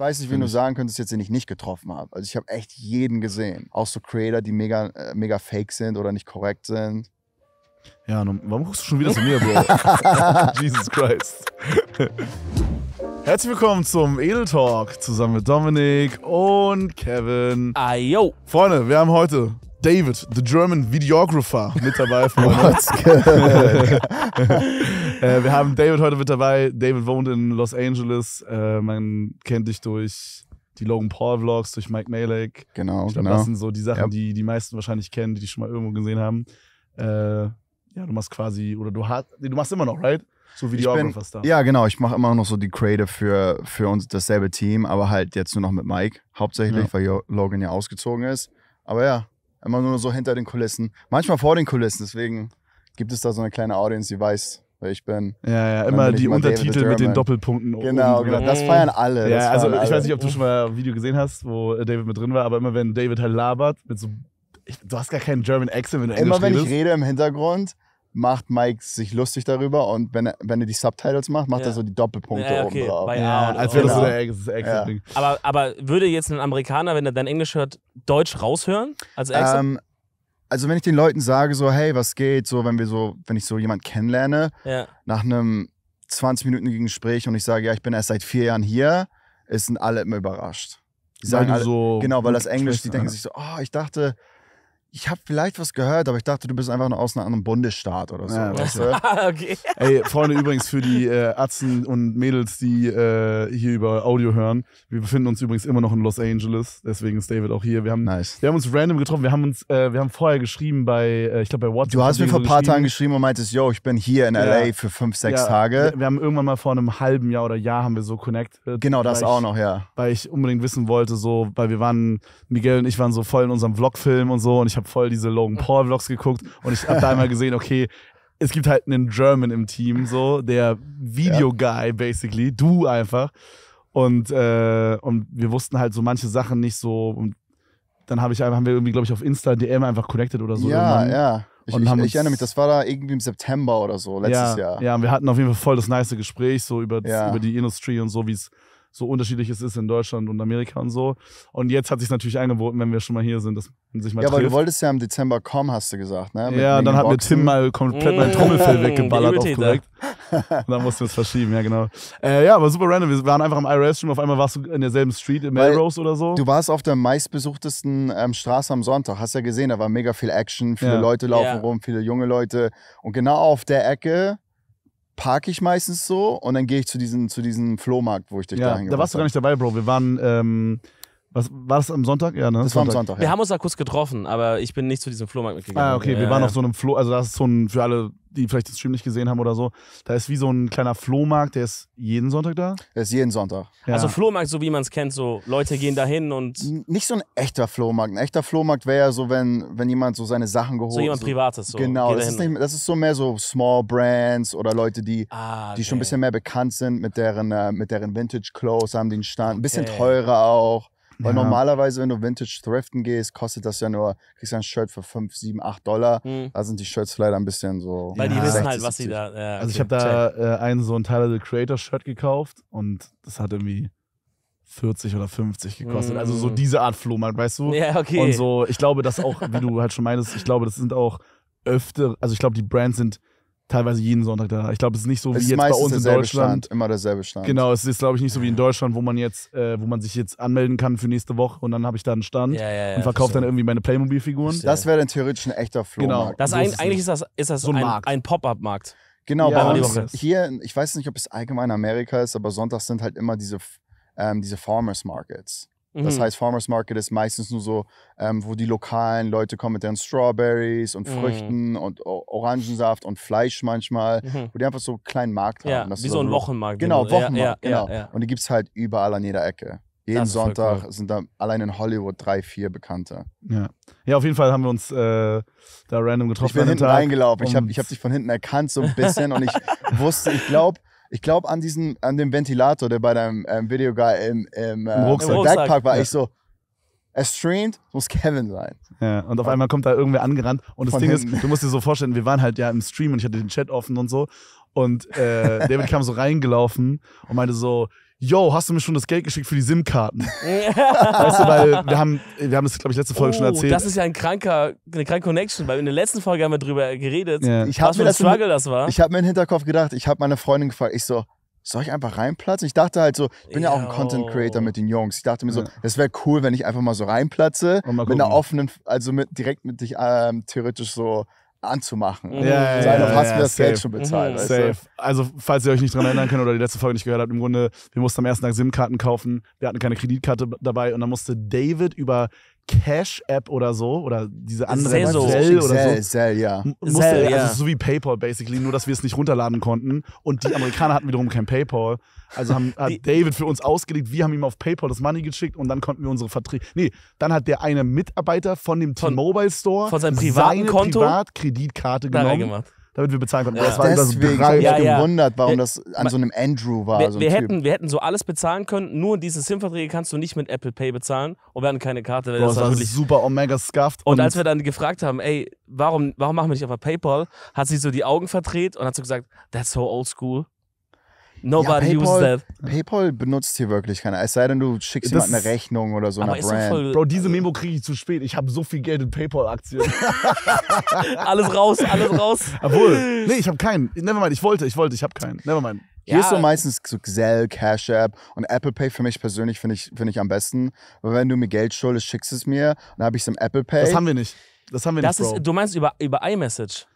weiß nicht, wie du sagen könntest, jetzt den ich nicht getroffen habe. Also ich habe echt jeden gesehen. Auch so Creator, die mega, äh, mega fake sind oder nicht korrekt sind. Ja, nun, warum guckst du schon wieder zu mir, Bro? Jesus Christ. Herzlich willkommen zum Edel Talk zusammen mit Dominik und Kevin. Ayo. Freunde, wir haben heute David, the German Videographer, mit dabei, Freunde. Äh, wir haben David heute mit dabei. David wohnt in Los Angeles. Äh, man kennt dich durch die Logan Paul Vlogs, durch Mike Malek. Genau, ich glaub, genau. Das sind so die Sachen, ja. die die meisten wahrscheinlich kennen, die die schon mal irgendwo gesehen haben. Äh, ja, du machst quasi, oder du hast, du machst immer noch, right? So wie die bin, fast da. Ja, genau. Ich mache immer noch so die Creative für, für uns dasselbe Team, aber halt jetzt nur noch mit Mike hauptsächlich, ja. weil Logan ja ausgezogen ist. Aber ja, immer nur so hinter den Kulissen. Manchmal vor den Kulissen, deswegen gibt es da so eine kleine Audience, die weiß, weil ich bin. Ja, ja, immer die immer Untertitel mit den Doppelpunkten. Genau, genau. Das feiern alle. Das ja, also ich alle. weiß nicht, ob du schon mal ein Video gesehen hast, wo äh, David mit drin war, aber immer wenn David halt labert, mit so. Ich, du hast gar keinen German Accent, wenn du Englisch Immer wenn redest. ich rede im Hintergrund, macht Mike sich lustig darüber und wenn er, wenn er die Subtitles macht, macht ja. er so die Doppelpunkte ja, okay. oben drauf. Ja, als wäre das genau. so der das Exit-Ding. Ja. Aber, aber würde jetzt ein Amerikaner, wenn er dein Englisch hört, Deutsch raushören als Exit? Ähm, also wenn ich den Leuten sage, so, hey, was geht, so, wenn wir so, wenn ich so jemanden kennenlerne, ja. nach einem 20-minütigen Gespräch und ich sage, ja, ich bin erst seit vier Jahren hier, sind alle immer überrascht. Die sagen alle, so genau, weil das Englisch, die denken sich so, oh, ich dachte, ich habe vielleicht was gehört, aber ich dachte, du bist einfach nur aus einem anderen Bundesstaat oder so. Ja, weißt du? Ah, okay. Ey, Freunde, übrigens für die äh, Atzen und Mädels, die äh, hier über Audio hören, wir befinden uns übrigens immer noch in Los Angeles, deswegen ist David auch hier. Wir haben, nice. wir haben uns random getroffen, wir haben uns, äh, wir haben vorher geschrieben bei, äh, ich glaube bei WhatsApp. Du hast mir vor ein paar Tagen geschrieben und meintest, yo, ich bin hier in LA für fünf, sechs ja, Tage. Wir, wir, haben irgendwann mal vor einem halben Jahr oder Jahr haben wir so Connect. Genau, das auch ich, noch, ja. Weil ich unbedingt wissen wollte, so, weil wir waren, Miguel und ich waren so voll in unserem Vlogfilm und so und ich habe voll diese Logan Paul Vlogs geguckt und ich habe da einmal gesehen, okay, es gibt halt einen German im Team, so der Video-Guy ja. basically, du einfach. Und, äh, und wir wussten halt so manche Sachen nicht so. Und dann habe ich einfach, haben wir irgendwie, glaube ich, auf Insta DM einfach connected oder so. Ja, irgendwann. ja. Ich, ich, ich, erinnere mich, das war da irgendwie im September oder so, letztes ja, Jahr. Ja, und wir hatten auf jeden Fall voll das nice Gespräch, so über, ja. über die Industrie und so, wie es so unterschiedlich es ist in Deutschland und Amerika und so. Und jetzt hat sich natürlich angeboten, wenn wir schon mal hier sind, dass man sich mal Ja, trifft. weil du wolltest ja im Dezember kommen, hast du gesagt, ne? Mit ja, dann hat mir Tim mal komplett mein mm. Trommelfell weggeballert auf korrekt. und dann mussten wir es verschieben, ja genau. Äh, ja, aber super random. Wir waren einfach im IRS-Stream, auf einmal warst du in derselben Street, in Melrose oder so. Du warst auf der meistbesuchtesten ähm, Straße am Sonntag, hast ja gesehen, da war mega viel Action, viele ja. Leute laufen ja. rum, viele junge Leute. Und genau auf der Ecke parke ich meistens so und dann gehe ich zu diesem zu diesem Flohmarkt, wo ich dich ja, dahin Da warst du gar nicht dabei, Bro. Wir waren ähm, was, war das am Sonntag? Ja, ne? Das war am Sonntag. Wir haben uns da kurz getroffen, aber ich bin nicht zu diesem Flohmarkt mitgegangen. Ah, okay, wir ja, waren ja. auf so einem Floh, also das ist so ein, für alle, die vielleicht den Stream nicht gesehen haben oder so, da ist wie so ein kleiner Flohmarkt, der ist jeden Sonntag da? Der ist jeden Sonntag. Also Flohmarkt, so wie man es kennt, so Leute gehen da hin und. nicht so ein echter Flohmarkt. Ein echter Flohmarkt wäre ja so, wenn, wenn jemand so seine Sachen geholt hat. So jemand Privates. So. Genau, das ist, nicht, das ist, so mehr so Small Brands oder Leute, die, ah, okay. die schon ein bisschen mehr bekannt sind mit deren, äh, mit deren Vintage Clothes, haben den Stand. Ein bisschen okay. teurer auch. Weil ja. normalerweise, wenn du Vintage Thriften gehst, kostet das ja nur, kriegst du ein Shirt für 5, 7, 8 Dollar. Mhm. Da sind die Shirts leider ein bisschen so. Weil die wissen halt, was sie da. Ja, also ich habe da äh, einen so ein Tyler the Creator Shirt gekauft und das hat irgendwie 40 oder 50 gekostet. Mm. Also so hm. diese Art Flohmarkt, weißt du? Ja, okay. Und so, ich glaube, das auch, wie du halt schon meinst, ich glaube, das sind auch öfter, also ich glaube, die Brands sind teilweise jeden Sonntag da. Ich glaube, es ist nicht so wie jetzt bei uns in Deutschland. Stand, immer derselbe Stand. Genau, es ist, glaube ich, nicht so wie in Deutschland, wo man jetzt, äh, wo man sich jetzt anmelden kann für nächste Woche und dann habe ich da einen Stand ja, ja, ja, und verkaufe dann irgendwie meine Playmobil-Figuren. Das wäre dann theoretisch ein echter Flohmarkt. Genau. Das so ein, eigentlich ist das, ist das so ein, ein, ein Pop-Up-Markt. Genau, bei uns hier, ich weiß nicht, ob es allgemein Amerika ist, aber sonntags sind halt immer diese, ähm, diese Farmers Markets. Mhm. Das heißt, Farmers Market ist meistens nur so, ähm, wo die lokalen Leute kommen mit ihren Strawberries und mhm. Früchten mhm. und Orangensaft und Fleisch manchmal, mhm. wo die einfach so einen kleinen Markt haben. Genau, ja, wie so, ein Wochenmarkt. Genau, genau. Wochenmarkt, ja, genau. ja, genau. Und die gibt es halt überall an jeder Ecke. Jeden Sonntag cool. sind da allein in Hollywood drei, vier Bekannte. Ja, ja auf jeden Fall haben wir uns äh, da random getroffen. Ich bin hinten Tag reingelaufen. Ich habe ich hab dich von hinten erkannt so ein bisschen und ich wusste, ich glaube, ich glaube, an diesem, an dem Ventilator, der bei deinem ähm, Videoguy im, im, äh, Im ähm, Rucksack. Im Backpack war, ja. ich so, er streamt, muss Kevin sein. Ja, und auf einmal kommt da irgendwer angerannt. Und das Von Ding hinten. ist, du musst dir so vorstellen, wir waren halt ja im Stream und ich hatte den Chat offen und so. Und äh, David kam so reingelaufen und meinte so, yo, hast du mir schon das Geld geschickt für die SIM-Karten? weißt du, weil wir haben, wir haben das, glaube ich, letzte Folge oh, schon erzählt. Das ist ja ein kranker, eine kranke Connection, weil in der letzten Folge haben wir drüber geredet, ja. ich was für ein Struggle das war. Ich habe mir in den Hinterkopf gedacht, ich habe meine Freundin gefragt, ich so, soll ich einfach reinplatzen? Ich dachte halt so, ich bin yo. ja auch ein Content Creator mit den Jungs. Ich dachte mir so, ja. wäre cool, wenn ich einfach mal so reinplatze, mit einer offenen, also mit, direkt mit dich ähm, theoretisch so anzumachen. Ja, mhm. ja, Sei ja, doch, hast ja, das safe. Geld schon bezahlt. Mhm. Safe. Also, falls ihr euch nicht dran erinnern könnt oder die letzte Folge nicht gehört habt, im Grunde, wir mussten am ersten Tag SIM-Karten kaufen, wir hatten keine Kreditkarte dabei und dann musste David über Cash-App oder so oder diese andere Zell so. oder so. Zell, ja. Musste, Zell, also ja. Also so wie PayPal basically, nur dass wir es nicht runterladen konnten. Und die Amerikaner hatten wiederum kein PayPal. Also haben, hat David für uns ausgelegt, wir haben ihm auf PayPal das Money geschickt und dann konnten wir unsere Verträge. Nee, dann hat der eine Mitarbeiter von dem T-Mobile Store von seinem privaten seine Konto Privatkreditkarte genommen. Gemacht damit wir bezahlen konnten. Ja. Das war Deswegen das habe ich ja, ja. gewundert, warum wir, das an so einem Andrew war. Wir, so ein wir hätten, wir hätten so alles bezahlen können, nur diese SIM-Verträge kannst du nicht mit Apple Pay bezahlen und wir hatten keine Karte. Boah, das, war wirklich super omega scuffed. Und, und, als wir dann gefragt haben, ey, warum, warum machen wir nicht einfach PayPal, hat sie so die Augen verdreht und hat so gesagt, that's so old school. Nobody ja, PayPal, uses that. PayPal benutzt hier wirklich keiner. Es sei denn, du schickst jemand eine Rechnung oder so einer Brand. Voll, Bro, diese Memo kriege ich zu spät. Ich habe so viel Geld in PayPal-Aktien. alles raus, alles raus. Obwohl, nee, ich habe keinen. Nevermind, ich wollte, ich wollte, ich habe keinen. Nevermind. Hier ja. ist so meistens so Xell, Cash App und Apple Pay für mich persönlich finde ich, find ich am besten. Weil wenn du mir Geld schuldest, schickst es mir, dann habe ich es im Apple Pay. Das haben wir nicht. Das haben wir das nicht, Bro. du meinst über, über iMessage?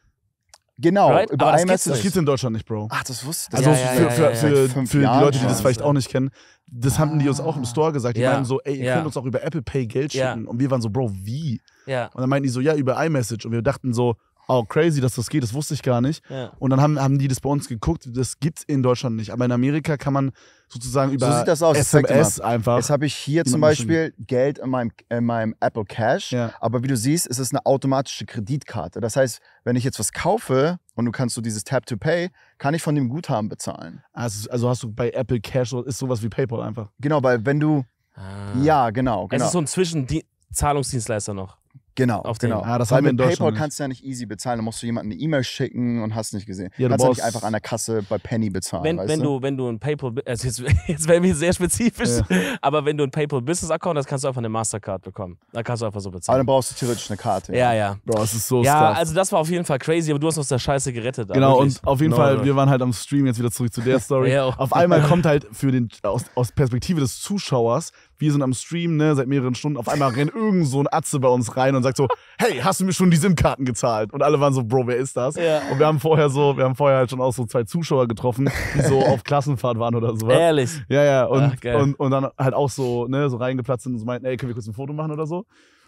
Genau, right? über aber iMessage. Das gibt es in Deutschland nicht, Bro. Ach, das wusste ich. Also ja, für, für, für, für die Leute, die das vielleicht auch nicht kennen, das ah. haben die uns auch im ah. Store gesagt. Die ja. meinten so, ey, ihr könnt uns auch über Apple Pay Geld schicken. Und wir waren so, Bro, wie? Und dann meinten die so, ja, über iMessage. Und wir dachten so, oh crazy, dass das geht, das wusste ich gar nicht. Ja. Und dann haben, haben die das bei uns geguckt, das gibt's in Deutschland nicht, aber in Amerika kann man sozusagen über so sieht das aus, SMS einfach. Jetzt habe ich hier zum Beispiel bestimmt. Geld in meinem, in meinem Apple Cash, ja. aber wie du siehst, ist es eine automatische Kreditkarte. Das heißt, wenn ich jetzt was kaufe und du kannst so dieses Tap to Pay, kann ich von dem Guthaben bezahlen. Also, also hast du bei Apple Cash ist sowas wie PayPal einfach. Genau, weil wenn du ah. ja genau, genau. Es ist genau. so ein Zwischenzahlungsdienstleister noch. Genau, auf genau. ah, das mit PayPal kannst du ja nicht easy bezahlen. Da musst du jemanden eine E-Mail schicken und hast nicht gesehen. Ja, du kannst ja nicht einfach an der Kasse bei Penny bezahlen. Wenn, wenn du? wenn du ein PayPal, also jetzt, jetzt werden wir sehr spezifisch, ja. aber wenn du ein PayPal Business Account hast, kannst du einfach eine Mastercard bekommen. Da kannst du einfach so bezahlen. Aber dann brauchst du theoretisch eine Karte. Ja, ja. Bro, das ist so. Ja, stuff. also das war auf jeden Fall crazy, aber du hast uns der Scheiße gerettet. Genau wirklich. und auf jeden no, Fall, no. wir waren halt am Stream jetzt wieder zurück zu der Story. ja, auf einmal kommt halt für den aus, aus Perspektive des Zuschauers wir sind am Stream, ne, seit mehreren Stunden. Auf einmal rennt irgend so ein Atze bei uns rein und sagt so, hey, hast du mir schon die SIM-Karten gezahlt? Und alle waren so, Bro, wer ist das? Ja. Und wir haben vorher so, wir haben vorher halt schon auch so zwei Zuschauer getroffen, die so auf Klassenfahrt waren oder sowas. Ehrlich? Ja, ja. Und, Ach, und, und dann halt auch so, ne, so reingeplatzt sind und so meinten, ey, können wir kurz ein Foto machen oder so?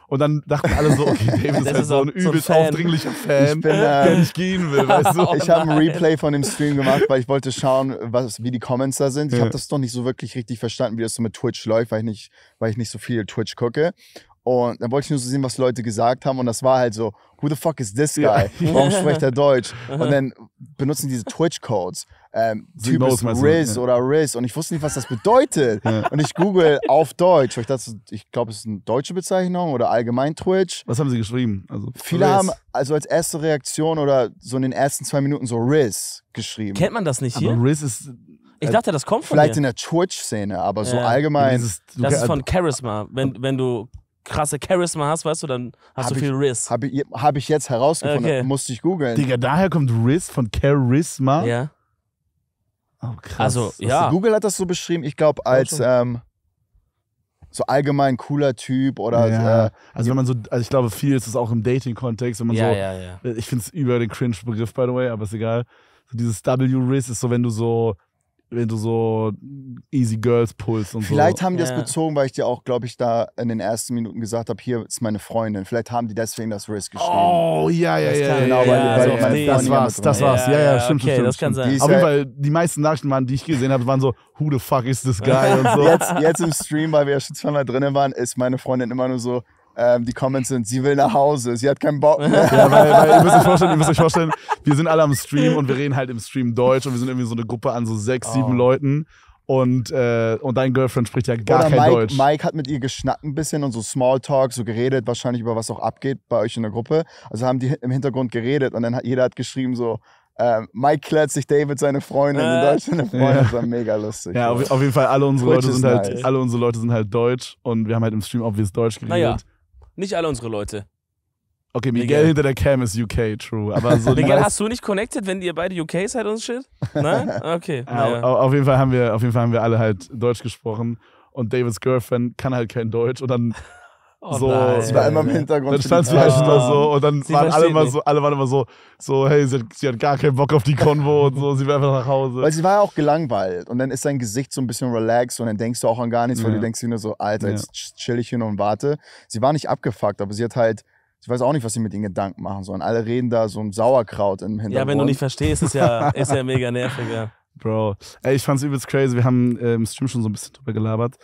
Und dann dachten alle so, okay, David ist halt so ein übelst so ein Fan. aufdringlicher Fan, bin, äh, der nicht gehen will. Weißt du? Oh ich habe ein Replay von dem Stream gemacht, weil ich wollte schauen, was, wie die Comments da sind. Ich habe das doch nicht so wirklich richtig verstanden, wie das so mit Twitch läuft, weil ich nicht, weil ich nicht so viel Twitch gucke. Und dann wollte ich nur so sehen, was Leute gesagt haben. Und das war halt so, who the fuck is this guy? Warum spricht er Deutsch? Und dann benutzen diese Twitch-Codes ähm, Typ ist Riz oder Riz und ich wusste nicht, was das bedeutet. Ja. Und ich google auf Deutsch. Ich, ich glaube, es ist eine deutsche Bezeichnung oder allgemein Twitch. Was haben sie geschrieben? Also, Viele Riz. haben also als erste Reaktion oder so in den ersten zwei Minuten so Riz geschrieben. Kennt man das nicht hier? Aber Riz ist ich äh, dachte, das kommt von Vielleicht hier. in der Twitch-Szene, aber so ja. allgemein. Das ist, das ist von Charisma. Wenn, wenn du krasse Charisma hast, weißt du, dann hast hab du viel Riz. Habe ich, hab ich jetzt herausgefunden, okay. musste ich googeln. Digga, daher kommt Riz von Charisma. Ja. Oh, krass. Also, ja. Google hat das so beschrieben, ich glaube, als ähm, so allgemein cooler Typ oder. Ja. Äh, also, wenn man so, also ich glaube, viel ist es auch im Dating-Kontext, wenn man ja, so. Ja, ja. Ich finde es über den Cringe-Begriff, by the way, aber ist egal. So dieses W-Riss ist so, wenn du so wenn du so Easy Girls pulst und so. Vielleicht haben die ja. das bezogen, weil ich dir auch, glaube ich, da in den ersten Minuten gesagt habe, hier ist meine Freundin. Vielleicht haben die deswegen das Risk geschrieben. Oh, ja, ja, ja. Genau, das war's, das war's. Ja, ja, ja stimmt, okay, stimmt. Das kann stimmt. sein. Auf jeden Fall, die meisten Nachrichten, waren, die ich gesehen habe, waren so, who the fuck is this guy und so. Jetzt, jetzt im Stream, weil wir ja schon zweimal drinnen waren, ist meine Freundin immer nur so, ähm, die Comments sind, sie will nach Hause, sie hat keinen Bock. Mehr. Ja, weil, weil ihr, müsst euch vorstellen, ihr müsst euch vorstellen, wir sind alle am Stream und wir reden halt im Stream Deutsch und wir sind irgendwie so eine Gruppe an so sechs, oh. sieben Leuten und, äh, und dein Girlfriend spricht ja gar Oder kein Mike, Deutsch. Mike hat mit ihr geschnackt ein bisschen und so Smalltalk, so geredet, wahrscheinlich über was auch abgeht bei euch in der Gruppe. Also haben die im Hintergrund geredet und dann hat jeder hat geschrieben so, äh, Mike klärt sich David seine Freundin äh. und Deutschland eine Freundin. Ja. Das war mega lustig. Ja, auf, auf, jeden Fall, alle unsere, Leute sind halt, nice. halt, alle unsere Leute sind halt deutsch und wir haben halt im Stream obvious Deutsch geredet. Naja. Nicht alle unsere Leute. Okay, Miguel, Miguel, hinter der Cam ist UK, true. Aber so Miguel, hast du nicht connected, wenn ihr beide UK seid und shit? Nein? Okay. naja. auf, jeden Fall haben wir, auf jeden Fall haben wir alle halt Deutsch gesprochen und Davids Girlfriend kann halt kein Deutsch und dann Oh so, sie war immer im Hintergrund. Dann stand sie halt immer so und dann sie waren alle mal so, alle waren immer so, so, hey, sie hat, sie hat gar keinen Bock auf die Konvo und so, sie war einfach nach Hause. Weil sie war ja auch gelangweilt und dann ist sein Gesicht so ein bisschen relaxed und dann denkst du auch an gar nichts, ja. weil du denkst dir nur so, Alter, ja. jetzt chill ich hier noch und warte. Sie war nicht abgefuckt, aber sie hat halt, ich weiß auch nicht, was sie mit ihnen Gedanken machen sollen. Alle reden da so ein Sauerkraut im Hintergrund. Ja, wenn du nicht verstehst, ist ja, ist ja mega nervig, ja. Bro, ey, ich fand's übelst crazy. Wir haben äh, im Stream schon so ein bisschen drüber gelabert.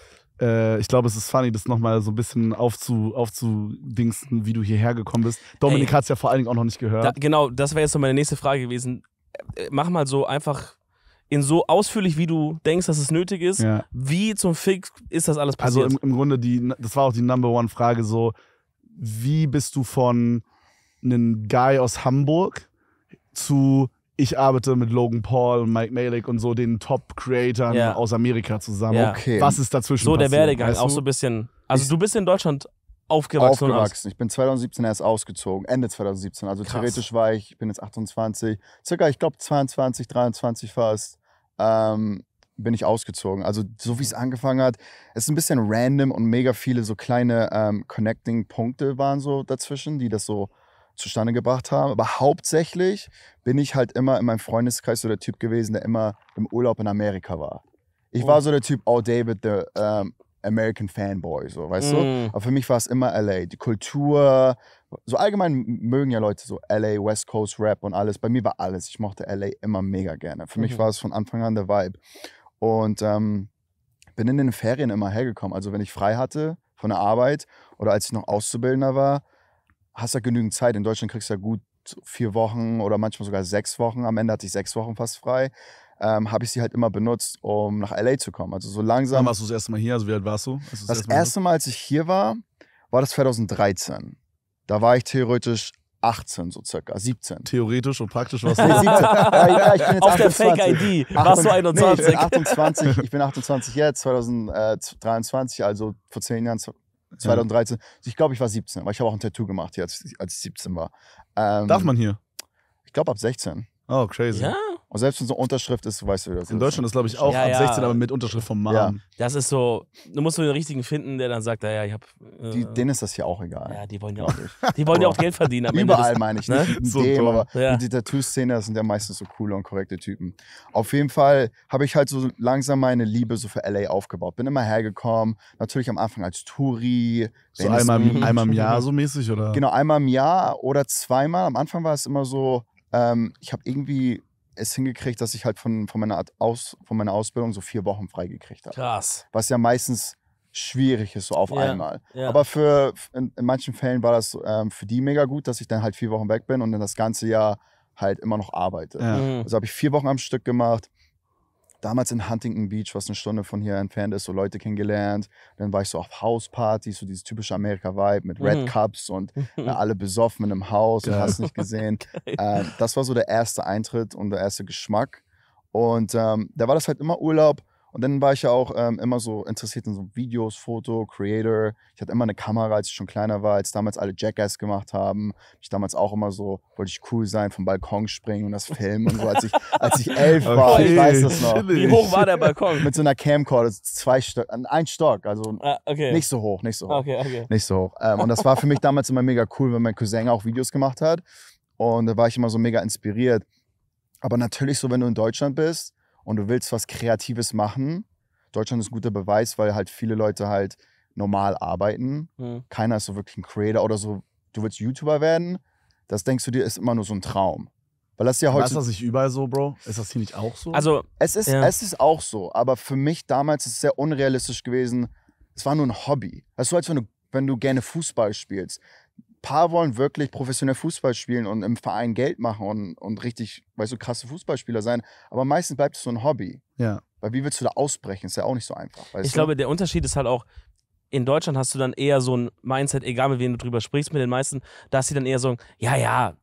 Äh, ich glaube, es ist funny, das nochmal so ein bisschen aufzu, aufzudingsten, wie du hierher gekommen bist. Dominik hat es ja vor allen Dingen auch noch nicht gehört. Da, genau, das wäre jetzt so meine nächste Frage gewesen. Äh, mach mal so einfach in so ausführlich, wie du denkst, dass es nötig ist. Ja. Wie zum Fix ist das alles passiert? Also im, im Grunde, die, das war auch die Number One-Frage so, wie bist du von einem Guy aus Hamburg zu ich arbeite mit Logan Paul und Mike Malik und so den Top-Creatern ja. aus Amerika zusammen. Ja. Okay. Was ist dazwischen So der Werdegang, weißt du? auch so ein bisschen. Also ich du bist in Deutschland aufgewachsen. Aufgewachsen. Ich bin 2017 erst ausgezogen, Ende 2017. Also Krass. theoretisch war ich, ich bin jetzt 28, circa ich glaube 22, 23 fast. Ähm, bin ich ausgezogen. Also so wie es angefangen hat, es ist ein bisschen random und mega viele so kleine ähm, Connecting-Punkte waren so dazwischen, die das so zustande gebracht haben. Aber hauptsächlich bin ich halt immer in meinem Freundeskreis so der Typ gewesen, der immer im Urlaub in Amerika war. Ich oh. war so der Typ, oh David, the um, American Fanboy, so, weißt mm. du? Aber für mich war es immer LA. Die Kultur, so allgemein mögen ja Leute so LA, West Coast Rap und alles. Bei mir war alles. Ich mochte LA immer mega gerne. Für mhm. mich war es von Anfang an der Vibe. Und ähm, bin in den Ferien immer hergekommen. Also wenn ich frei hatte von der Arbeit oder als ich noch Auszubildender war, hast ja genügend Zeit. In Deutschland kriegst du ja gut vier Wochen oder manchmal sogar sechs Wochen. Am Ende hatte ich sechs Wochen fast frei. Ähm, habe ich sie halt immer benutzt, um nach LA zu kommen. Also so langsam. Wann warst du das erste Mal hier? Also wie alt warst du? das, das erste, Mal, erste Mal, als ich hier war, war das 2013. Da war ich theoretisch 18 so circa, 17. Theoretisch und praktisch warst du nee, 17. ja, ich bin jetzt Auf 28. der Fake-ID warst du 21. Nee, ich, bin 28, ich bin 28 jetzt, 2023, also vor zehn Jahren 2013. Ja. Also ich glaube, ich war 17, aber ich habe auch ein Tattoo gemacht hier, als, als ich 17 war. Ähm, Darf man hier? Ich glaube ab 16. Oh, crazy. Ja. Und selbst wenn so eine Unterschrift ist, weißt du, wie das In ist. Deutschland ist, glaube ich, auch Ja, ab ja. 16, aber mit Unterschrift vom Mann. Ja. Das ist so, du musst so den richtigen finden, der dann sagt, naja, ich habe. Äh, denen ist das hier auch egal. ja, die wollen ja auch, die wollen ja auch Geld verdienen. Am Ende Überall meine ich, ne? nicht So dem, aber Ja. die Tattoo-Szene, das sind ja meistens so coole und korrekte Typen. Auf jeden Fall habe ich halt so langsam meine Liebe so für LA aufgebaut. Bin immer hergekommen, natürlich am Anfang als Touri. So einmal, im- einmal im Jahr so mäßig, oder? Genau, einmal im Jahr oder zweimal. Am Anfang war es immer so, ähm, ich habe irgendwie es hingekriegt, dass ich halt von, von, meiner, Aus, von meiner Ausbildung so vier Wochen freigekriegt habe. Krass. Was ja meistens schwierig ist, so auf ja, einmal. Ja. Aber für, in, in, manchen Fällen war das ähm, für die mega gut, dass ich dann halt vier Wochen weg bin und dann das ganze Jahr halt immer noch arbeite. Ja. Mhm. Also habe ich vier Wochen am Stück gemacht damals in Huntington Beach, was eine Stunde von hier entfernt ist, so Leute kennengelernt. Dann war ich so auf Hauspartys, so dieses typische Amerika-Vibe mit Red mhm. Cups und äh, alle besoffen in einem Haus und hast nicht gesehen. äh, das war so der erste Eintritt und der erste Geschmack. Und ähm, da war das halt immer Urlaub und dann war ich ja auch ähm, immer so interessiert in so Videos, Foto, Creator. Ich hatte immer eine Kamera, als ich schon kleiner war, als damals alle Jackass gemacht haben. Ich damals auch immer so, wollte ich cool sein, vom Balkon springen und das filmen und so, als ich, als ich elf war. Ich weiß das noch. Wie hoch war der Balkon? Mit so einer Camcorder, zwei Stock, ein Stock, also ah, okay. nicht so hoch, nicht so hoch. Okay, okay. Nicht so hoch. Ähm, und das war für mich damals immer mega cool, wenn mein Cousin auch Videos gemacht hat. Und da war ich immer so mega inspiriert. Aber natürlich so, wenn du in Deutschland bist, und du willst was Kreatives machen. Deutschland ist ein guter Beweis, weil halt viele Leute halt normal arbeiten. Mhm. Keiner ist so wirklich ein Creator oder so. Du willst YouTuber werden, das denkst du dir, ist immer nur so ein Traum. Weil das ja heute. Ist das nicht überall so, Bro? Ist das hier nicht auch so? Also, es ist, ja. es ist auch so, aber für mich damals ist es sehr unrealistisch gewesen. Es war nur ein Hobby. Das ist so, als wenn du, wenn du gerne Fußball spielst paar wollen wirklich professionell Fußball spielen und im Verein Geld machen und, und richtig, weißt du, krasse Fußballspieler sein. Aber meistens bleibt es so ein Hobby. Ja. Weil wie willst du da ausbrechen? Ist ja auch nicht so einfach. ich du? glaube, der Unterschied ist halt auch, in Deutschland hast du dann eher so ein Mindset, egal mit wem du drüber sprichst, mit den meisten, dass sie dann eher so, ja, ja,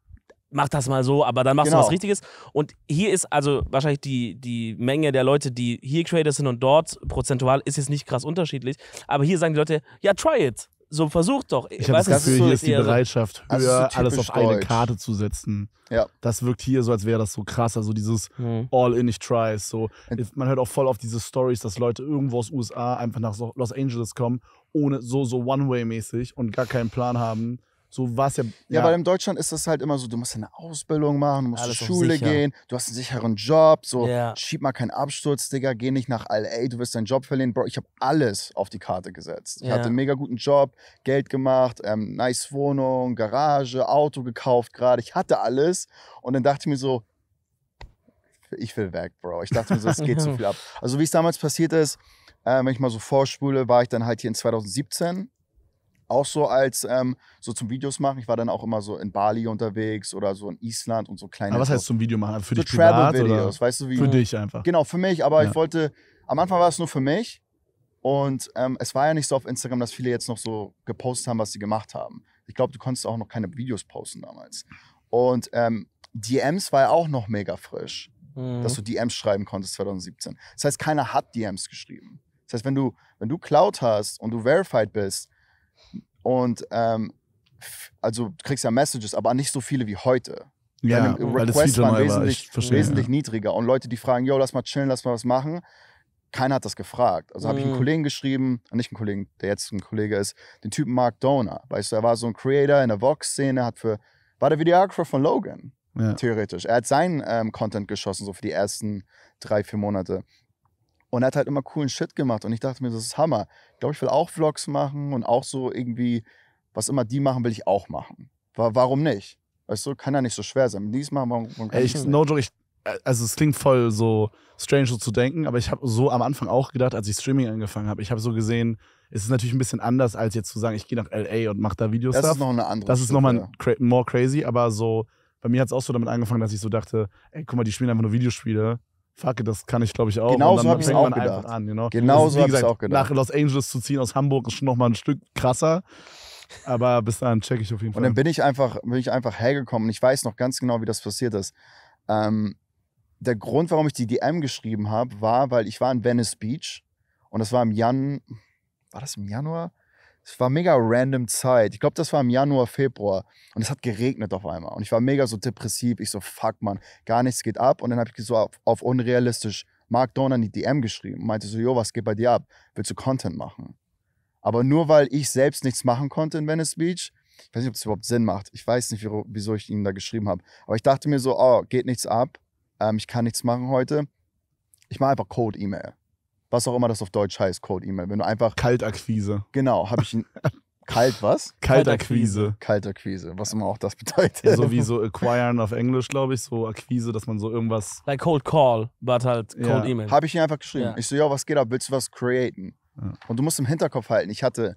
mach das mal so, aber dann machst genau. du was Richtiges. Und hier ist also wahrscheinlich die, die Menge der Leute, die hier Creators sind und dort prozentual, ist jetzt nicht krass unterschiedlich. Aber hier sagen die Leute, ja, try it so versucht doch. Ich habe das Gefühl, so hier ist die Bereitschaft also höher, so alles auf Deutsch. eine Karte zu setzen. Ja. Das wirkt hier so, als wäre das so krass. Also dieses mhm. All-in, ich try So, man hört auch voll auf diese Stories, dass Leute irgendwo aus USA einfach nach Los Angeles kommen, ohne so, so One-Way-mäßig und gar keinen Plan haben so war ja, ja. weil in Deutschland ist das halt immer so, du musst eine Ausbildung machen, du musst zur Schule gehen, du hast einen sicheren Job, so Ja. schieb mal keinen Absturz, Digga, geh nicht nach LA, du wirst deinen Job verlieren. Bro, ich habe alles auf die Karte gesetzt. Ich hatte einen mega guten Job, Geld gemacht, ähm, nice Wohnung, Garage, Auto gekauft gerade. Ich hatte alles und dann dachte ich mir so, ich will weg, Bro. Ich dachte mir so, es geht zu viel ab. Also wie es damals passiert ist, äh, wenn ich mal so vorspule, war ich dann halt hier in 2017 auch so als ähm, so zum Videos machen. Ich war dann auch immer so in Bali unterwegs oder so in Island und so kleine. Aber was heißt zum Video machen? Für so dich Travel Videos, oder? weißt du wie? Für dich einfach. Genau, für mich. Aber ja. ich wollte. Am Anfang war es nur für mich und ähm, es war ja nicht so auf Instagram, dass viele jetzt noch so gepostet haben, was sie gemacht haben. Ich glaube, du konntest auch noch keine Videos posten damals. Und ähm, DMs war ja auch noch mega frisch, mhm. dass du DMs schreiben konntest 2017. Das heißt, keiner hat DMs geschrieben. Das heißt, wenn du, wenn du Cloud hast und du verified bist, und ähm, also du kriegst ja Messages, aber nicht so viele wie heute. Ja, weil das waren wesentlich, war. wesentlich ja. niedriger. Und Leute, die fragen, yo, lass mal chillen, lass mal was machen. Keiner hat das gefragt. Also mhm. habe ich einen mhm. Kollegen geschrieben, äh, nicht einen Kollegen, der jetzt ein Kollege ist, den Typen Mark Doner. Weißt du, er war so ein Creator in der Vox-Szene, hat für, war der Videographer von Logan, ja. theoretisch. Er hat seinen ähm, Content geschossen, so für die ersten drei, vier Monate. Und er hat halt immer coolen Shit gemacht. Und ich dachte mir, das ist Hammer. Ich glaube, ich will auch Vlogs machen und auch so irgendwie, was immer die machen, will ich auch machen. Warum nicht? Weißt du, kann ja nicht so schwer sein. Wenn die es machen, warum, warum kann Ey, ich, ich No joke, ich, äh, also es klingt voll so strange so zu denken, aber ich habe so am Anfang auch gedacht, als ich Streaming angefangen habe, ich habe so gesehen, es ist natürlich ein bisschen anders, als jetzt zu sagen, ich gehe nach L.A. und mache da Videos. Das ist noch eine andere Das ist nochmal Cra more crazy, aber so, bei mir hat es auch so damit angefangen, dass ich so dachte, ey, guck mal, die spielen einfach nur Videospiele fuck das kann ich glaube ich auch. Genau so habe ich es auch gedacht. An, you know? Genau so also, habe ich es auch gedacht. Nach Los Angeles zu ziehen aus Hamburg ist schon nochmal ein Stück krasser. Aber bis dahin checke ich auf jeden Fall. Und dann bin ich einfach, bin ich einfach hergekommen und ich weiß noch ganz genau, wie das passiert ist. Ähm, der Grund, warum ich die DM geschrieben habe, war, weil ich war in Venice Beach und das war im Januar, war das im Januar? es war mega random Zeit. Ich glaube, das war im Januar, Februar. Und es hat geregnet auf einmal. Und ich war mega so depressiv. Ich so, fuck, man, gar nichts geht ab. Und dann habe ich so auf, auf unrealistisch Mark Dorn an die DM geschrieben. Meinte so, jo, was geht bei dir ab? Willst du Content machen? Aber nur weil ich selbst nichts machen konnte in Venice Beach, ich weiß nicht, ob das überhaupt Sinn macht. Ich weiß nicht, wieso ich ihn da geschrieben habe. Aber ich dachte mir so, oh, geht nichts ab. Ähm, ich kann nichts machen heute. Ich mache einfach Code-E-Mail was auch immer das auf Deutsch heißt, Code-E-Mail. Wenn du einfach. Kaltakquise. Genau, habe ich ein. Kalt was? Kaltakquise. Kaltakquise, was immer auch das bedeutet. Ja, so wie so acquiren auf Englisch, glaube ich, so Akquise, dass man so irgendwas. Like cold call, but halt cold ja. email. Habe ich ihn einfach geschrieben. Ja. Ich so, ja, was geht ab? Willst du was createn? Und du musst im Hinterkopf halten, ich hatte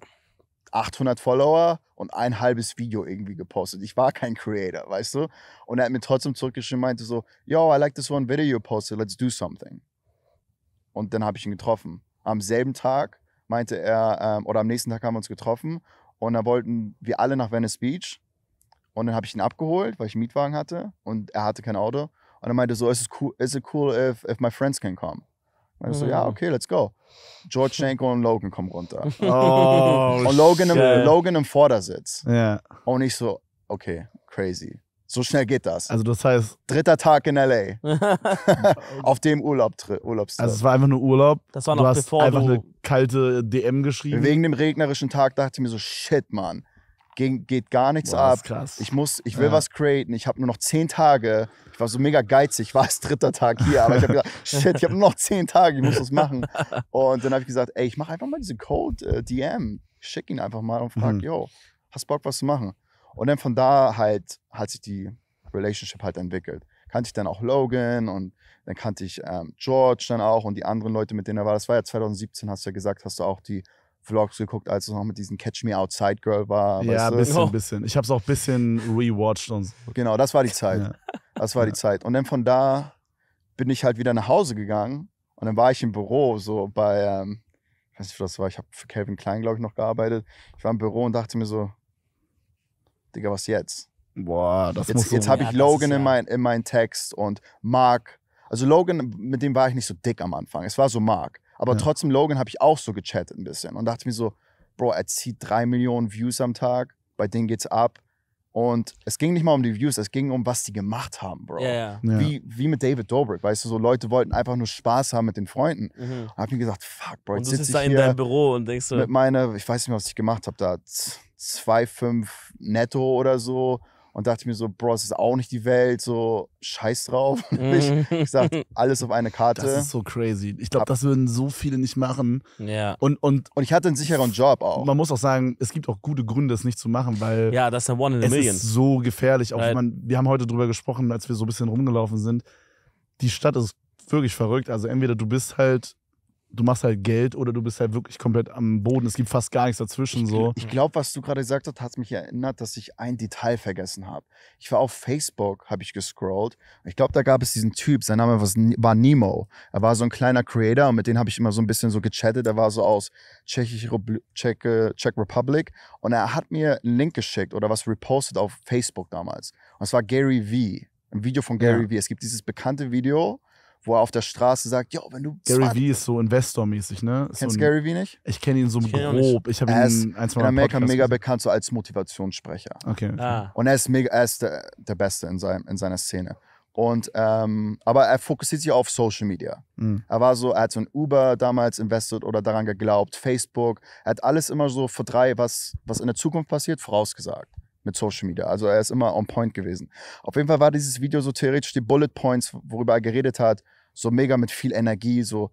800 Follower und ein halbes Video irgendwie gepostet. Ich war kein Creator, weißt du? Und er hat mir trotzdem zurückgeschrieben, meinte so, yo, I like this one video you posted, let's do something. Und dann habe ich ihn getroffen. Am selben Tag meinte er, ähm, oder am nächsten Tag haben wir uns getroffen und dann wollten wir alle nach Venice Beach. Und dann habe ich ihn abgeholt, weil ich einen Mietwagen hatte und er hatte kein Auto. Und er meinte so, is it cool, is it cool if, if my friends can come? Und ich so, ja, mhm. okay, let's go. George Schenko und Logan kommen runter. Oh, und Logan im, Logan im Vordersitz. Yeah. Und ich so, okay, crazy. So schnell geht das. Also das heißt. Dritter Tag in LA. auf dem Urlaub, Urlaubstrip. Also es war einfach nur Urlaub. Das war noch du hast bevor einfach du eine kalte DM geschrieben. Wegen dem regnerischen Tag dachte ich mir so, shit, Mann. Ge geht gar nichts Boah, ab. Krass. Ich muss, ich will ja. was createn. Ich habe nur noch zehn Tage. Ich war so mega geizig. Ich war als dritter Tag hier, aber ich habe gesagt, shit, ich habe nur noch zehn Tage. Ich muss das machen. Und dann habe ich gesagt, ey, ich mache einfach mal diese Code äh, DM. Ich schick ihn einfach mal und frag, mhm. yo, hast Bock, was zu machen? Und dann von da halt hat sich die Relationship halt entwickelt. Kannte ich dann auch Logan und dann kannte ich ähm, George dann auch und die anderen Leute, mit denen er war. Das war ja 2017, hast du ja gesagt, hast du auch die Vlogs geguckt, als es noch mit diesem Catch Me Outside Girl war. Ja, ein bisschen, ein oh. bisschen. Ich habe es auch ein bisschen rewatcht und so. Genau, das war die Zeit. Ja. Das war ja. die Zeit. Und dann von da bin ich halt wieder nach Hause gegangen und dann war ich im Büro so bei, ähm, ich weiß nicht, was das war, ich habe für Calvin Klein, glaube ich, noch gearbeitet. Ich war im Büro und dachte mir so, Digga, was jetzt? Boah, das jetzt, muss Jetzt habe ich Logan ja in, mein, in meinen Text und Mark. Also Logan, mit dem war ich nicht so dick am Anfang. Es war so Mark. Aber ja. trotzdem, Logan habe ich auch so gechattet ein bisschen und dachte mir so, Bro, er zieht drei Millionen Views am Tag, bei denen geht's ab. Und es ging nicht mal um die Views, es ging um, was die gemacht haben, Bro. Yeah, yeah. Wie, wie mit David Dobrik, weißt du, so Leute wollten einfach nur Spaß haben mit den Freunden. Mhm. Und hab mir gesagt, fuck, Bro, jetzt und sitze ich da in deinem Büro und denkst so. Mit meiner, ich weiß nicht mehr, was ich gemacht habe, da 2,5 netto oder so und dachte mir so, Bro, es ist auch nicht die Welt, so scheiß drauf. Und ich mhm. gesagt, alles auf eine Karte. Das ist so crazy. Ich glaube, das würden so viele nicht machen. Ja. Und, und, und ich hatte einen sicheren Job auch. Man muss auch sagen, es gibt auch gute Gründe, es nicht zu machen, weil ja, das ist ein One in a es Million. ist so gefährlich. Auch, right. man, wir haben heute drüber gesprochen, als wir so ein bisschen rumgelaufen sind. Die Stadt ist wirklich verrückt. Also entweder du bist halt du machst halt Geld oder du bist halt wirklich komplett am Boden. Es gibt fast gar nichts dazwischen. Ich, so. ich glaube, was du gerade gesagt hast, hat mich erinnert, dass ich ein Detail vergessen habe. Ich war auf Facebook, habe ich gescrollt. Ich glaube, da gab es diesen Typ, sein Name war Nemo. Er war so ein kleiner Creator und mit dem habe ich immer so ein bisschen so gechattet. Er war so aus Tschechisch, Czech, Czech Republic und er hat mir einen Link geschickt oder was repostet auf Facebook damals. Und es war Gary V. Ein Video von Gary ja. V. Es gibt dieses bekannte Video, wo er auf der Straße sagt, yo, wenn du... Gary V ist so investormäßig, ne? kennst so ein, Gary V nicht? Ich kenne ihn so ich grob. Ich habe ihn ein, eins mal In Amerika mega bekannt, so als Motivationssprecher. Okay. okay. Ah. Und er ist, mega, er ist der, der Beste in, seinem, in seiner Szene. Und ähm, aber er fokussiert sich auf Social Media. Mhm. Er war so, er hat so in Uber damals investiert oder daran geglaubt, Facebook. Er hat alles immer so für drei, was, was in der Zukunft passiert, vorausgesagt mit Social Media. Also er ist immer on point gewesen. Auf jeden Fall war dieses Video so theoretisch die Bullet Points, worüber er geredet hat, so mega mit viel Energie, so,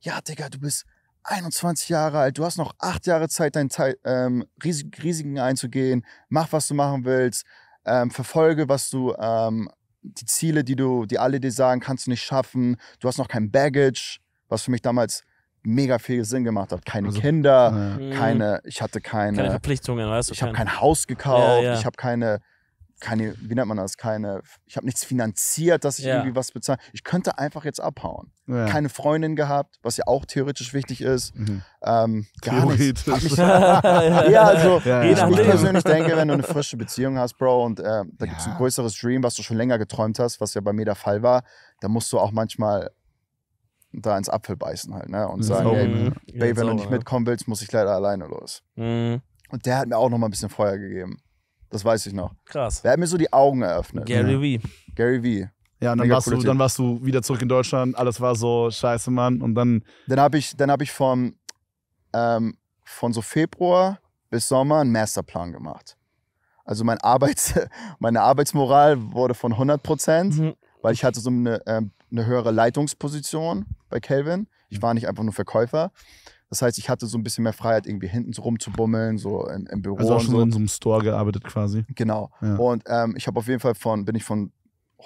ja, Digga, du bist 21 Jahre alt, du hast noch acht Jahre Zeit, deinen ähm, Risiken einzugehen, mach, was du machen willst, ähm, verfolge, was du, ähm, die Ziele, die du, die alle dir sagen, kannst du nicht schaffen, du hast noch kein Baggage, was für mich damals mega viel Sinn gemacht hat. Keine also, Kinder, ja. Mhm. keine, ich hatte keine, keine Verpflichtungen, weißt du? Ich habe kein Haus gekauft, ja, ja. ich habe keine, keine, wie nennt man das, keine, ich habe nichts finanziert, dass ich irgendwie was bezahle. Ich könnte einfach jetzt abhauen. Keine Freundin gehabt, was ja auch theoretisch wichtig ist. Mhm. Ähm, gar theoretisch. Nicht, ja, also ich persönlich denke, wenn du eine frische Beziehung hast, Bro, und äh, da gibt es ein größeres Dream, was du schon länger geträumt hast, was ja bei mir der Fall war, da musst du auch manchmal da ins Apfel beißen halt, ne? Und sagen, hey, Babe, wenn du nicht mitkommen willst, muss ich leider alleine los. Mhm. Und der hat mir auch noch mal ein bisschen Feuer gegeben. Das weiß ich noch. Krass. Der hat mir so die Augen eröffnet. Gary ja. V. Gary V. Ja, und dann warst, du, dann warst du wieder zurück in Deutschland, alles war so scheiße, Mann. Und dann. Dann habe ich, dann hab ich vom, ähm, von so Februar bis Sommer einen Masterplan gemacht. Also mein Arbeits, meine Arbeitsmoral wurde von 100 Prozent, mhm. weil ich hatte so eine ähm, eine höhere Leitungsposition bei Calvin. Ich mhm. war nicht einfach nur Verkäufer. Das heißt, ich hatte so ein bisschen mehr Freiheit, irgendwie hinten so rumzubummeln, so im, im Büro. Also auch schon so. in so einem Store gearbeitet quasi. Genau. Ja. Und ähm, ich habe auf jeden Fall von, bin ich von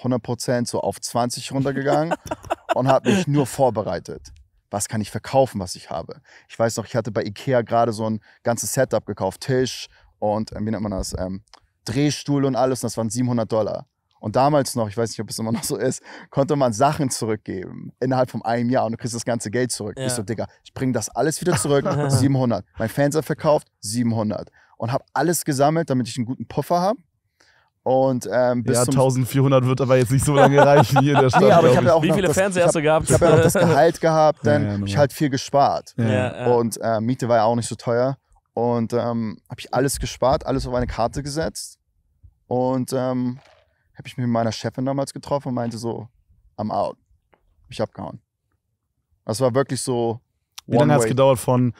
100% so auf 20 runtergegangen und habe mich nur vorbereitet. Was kann ich verkaufen, was ich habe? Ich weiß noch, ich hatte bei Ikea gerade so ein ganzes Setup gekauft. Tisch und, äh, wie nennt man das, ähm, Drehstuhl und alles. Und das waren 700 Dollar. Und damals noch, ich weiß nicht, ob es immer noch so ist, konnte man Sachen zurückgeben innerhalb von einem Jahr und du kriegst das ganze Geld zurück. Ja. Ich so, Digga, ich bringe das alles wieder zurück, 700. Mein Fernseher verkauft, 700. Und habe alles gesammelt, damit ich einen guten Puffer habe. Und ähm, bis ja, 1400 wird aber jetzt nicht so lange reichen hier in der Stadt. Nee, aber ich habe ja auch Wie viele das, Fernseher hast du gehabt? Ich habe ja auch das Gehalt gehabt, denn ja, ja, ich genau. halt viel gespart. Ja, und äh, Miete war ja auch nicht so teuer. Und ähm, habe ich alles gespart, alles auf eine Karte gesetzt. Und ähm, habe ich mich mit meiner Chefin damals getroffen und meinte so, I'm out. Ich gehauen. Das war wirklich so. Wie lange hat es gedauert von,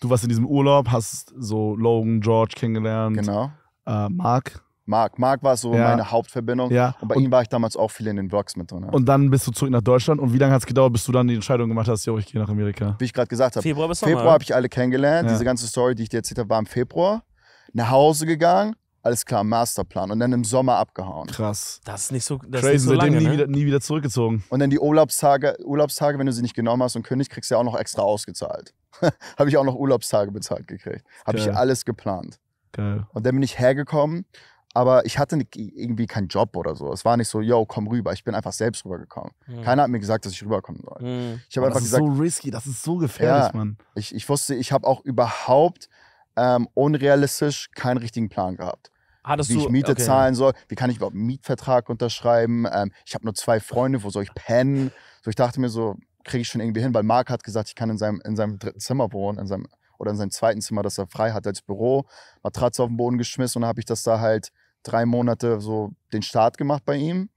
du warst in diesem Urlaub, hast so Logan, George kennengelernt. Genau. Äh, Mark. Mark. Mark war so ja. meine Hauptverbindung. Ja. Und bei und ihm war ich damals auch viel in den Vlogs mit drin. Und dann bist du zurück nach Deutschland. Und wie lange hat es gedauert, bis du dann die Entscheidung gemacht hast, yo, ich gehe nach Amerika? Wie ich gerade gesagt habe. Februar bis Sommer. Februar habe ich alle kennengelernt. Diese ganze Story, die ich dir erzählt habe, war im Februar. Nach Hause gegangen, alles klar, Masterplan. Und dann im Sommer abgehauen. Krass. Das ist nicht so, das Crazy, ist nicht so seitdem lange, nie, ne? wieder, nie wieder zurückgezogen. Und dann die Urlaubstage, Urlaubstage, wenn du sie nicht genommen hast und kündigst, kriegst du ja auch noch extra ausgezahlt. Habe ich auch noch Urlaubstage bezahlt gekriegt. Habe ich alles geplant. Geil. Und dann bin ich hergekommen, aber ich hatte irgendwie keinen Job oder so. Es war nicht so, yo, komm rüber. Ich bin einfach selbst rübergekommen. Mhm. Keiner hat mir gesagt, dass ich rüberkommen soll. Mhm. Ich habe einfach das ist so risky, das ist so gefährlich, ja, Mann. Ich, ich wusste, ich habe auch überhaupt ähm, unrealistisch keinen richtigen Plan gehabt. Hattest wie ich Miete okay. zahlen soll, wie kann ich überhaupt einen Mietvertrag unterschreiben, ähm, ich habe nur zwei Freunde, wo soll ich pennen? So, ich dachte mir so, kriege ich schon irgendwie hin, weil Marc hat gesagt, ich kann in seinem, in seinem dritten Zimmer wohnen, in seinem, oder in seinem zweiten Zimmer, das er frei hat als Büro, Matratze auf den Boden geschmissen und dann habe ich das da halt drei Monate so den Start gemacht bei ihm.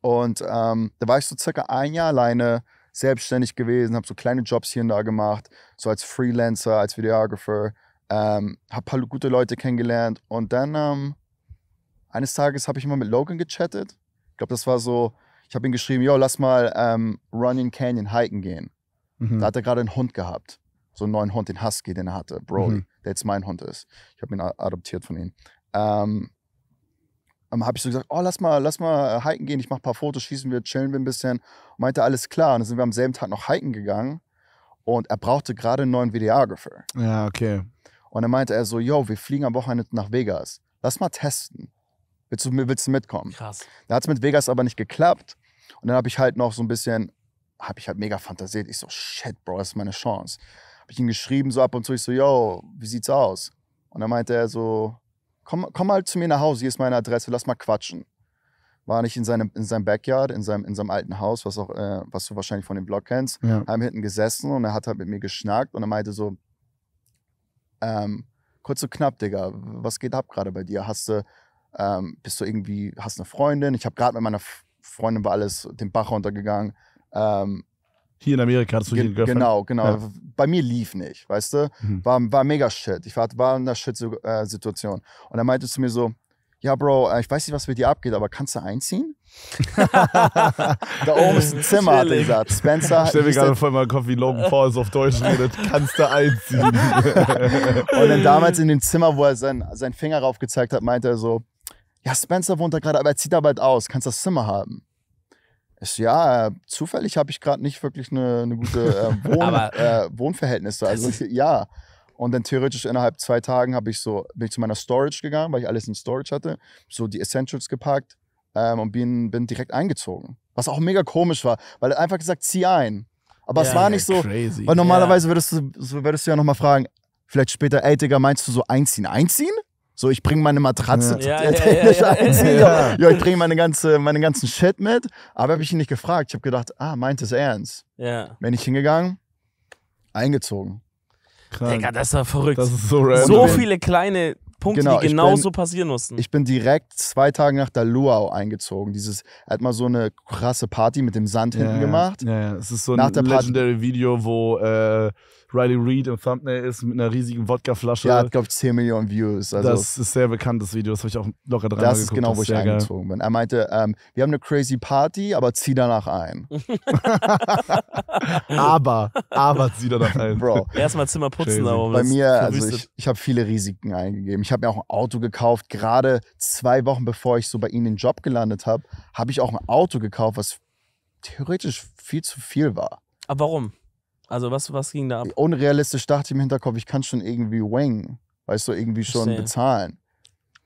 Und ähm, da war ich so circa ein Jahr alleine selbstständig gewesen, habe so kleine Jobs hier und da gemacht, so als Freelancer, als Videographer, ähm, ein paar gute Leute kennengelernt. Und dann ähm, eines Tages habe ich mal mit Logan gechattet. Ich glaube, das war so, ich habe ihm geschrieben, yo, lass mal ähm, Runyon Canyon hiken gehen. Mhm. Da hat er gerade einen Hund gehabt. So einen neuen Hund, den Husky, den er hatte, Brody, mhm. der jetzt mein Hund ist. Ich habe ihn adoptiert von ihm. Ähm, habe ich so gesagt, oh, lass mal, lass mal äh, hiken gehen, ich mache ein paar Fotos, schießen wir, chillen wir ein bisschen. Und meinte, alles klar. Und dann sind wir am selben Tag noch hiken gegangen und er brauchte gerade einen neuen Videographer. Ja, okay. Und dann meinte er so, yo, wir fliegen am Wochenende nach Vegas. Lass mal testen. Willst du, willst du mitkommen? Krass. Da hat es mit Vegas aber nicht geklappt. Und dann habe ich halt noch so ein bisschen, habe ich halt mega fantasiert. Ich so, shit, Bro, das ist meine Chance. Habe ich ihm geschrieben so ab und zu. Ich so, yo, wie sieht's aus? Und dann meinte er so, komm, komm mal zu mir nach Hause, hier ist meine Adresse, lass mal quatschen. War nicht in seinem, in seinem Backyard, in seinem, in seinem alten Haus, was, auch, äh, was du wahrscheinlich von dem Blog kennst. Ja. Haben hinten gesessen und er hat halt mit mir geschnackt und er meinte so, ähm, kurz und knapp, Digga, was geht ab gerade bei dir? Hast du, ähm, bist du irgendwie, hast eine Freundin? Ich habe gerade mit meiner Freundin war alles den Bach runtergegangen. Ähm, hier in Amerika hattest du ge den Genau, genau. Ja. Bei mir lief nicht, weißt du? Mhm. War, war mega shit. Ich war, war in einer Shit-Situation. Äh, und dann meintest zu mir so, ja, Bro, äh, ich weiß nicht, was mit dir abgeht, aber kannst du einziehen? da oben ist ein Zimmer, hat er gesagt. Spencer. Ich stelle mir gerade vor, meinem Kopf, wie Logan Pauls auf Deutsch redet. Kannst du einziehen? und dann damals in dem Zimmer, wo er seinen, seinen Finger raufgezeigt hat, meinte er so, ja, Spencer wohnt da gerade, aber er zieht da bald aus. Kannst du das Zimmer haben? Ich so, ja, äh, zufällig habe ich gerade nicht wirklich eine, eine gute äh, Wohn, äh, Wohnverhältnisse. Also, ja. Und dann theoretisch innerhalb zwei Tagen ich so, bin ich zu meiner Storage gegangen, weil ich alles in Storage hatte, so die Essentials gepackt ähm, und bin, bin direkt eingezogen. Was auch mega komisch war, weil er einfach gesagt, zieh ein. Aber yeah, es war nicht so, crazy. weil normalerweise würdest du, so würdest du ja nochmal fragen, vielleicht später, ey Digga, meinst du so einziehen, einziehen? So, ich bringe meine Matratze ja. Ja, ja, ja, ich bringe meine ganze, meinen ganzen Shit mit. Aber habe ich ihn nicht gefragt. Ich habe gedacht, ah, meint es ernst. Ja. Bin ich hingegangen, eingezogen krank. Digga, das ist ja verrückt. Das ist so random. So viele kleine Punkte, genau, die genauso passieren mussten. Ich bin direkt zwei Tage nach der Luau eingezogen. Dieses, er hat mal so eine krasse Party mit dem Sand ja, hinten gemacht. Ja, ja, es ist so nach ein der Party, Legendary Video, wo äh, Riley Reed im Thumbnail ist mit einer riesigen Wodkaflasche. Ja, hat, glaube ich, 10 Millionen Views. Also das ist sehr bekanntes Video, das habe ich auch locker dran Das ist geguckt, genau, wo ich eingezogen geil. bin. Er meinte, ähm, wir haben eine crazy Party, aber zieh danach ein. aber, aber zieh danach ein. Bro. Erstmal Zimmer putzen, aber Bei mir, also ich, ich habe viele Risiken eingegeben. Ich habe mir auch ein Auto gekauft, gerade zwei Wochen bevor ich so bei Ihnen den Job gelandet habe, habe ich auch ein Auto gekauft, was theoretisch viel zu viel war. Aber warum? Also was, was ging da ab? Unrealistisch dachte ich im Hinterkopf, ich kann schon irgendwie wangen. Weißt du, irgendwie schon Verstehe. bezahlen.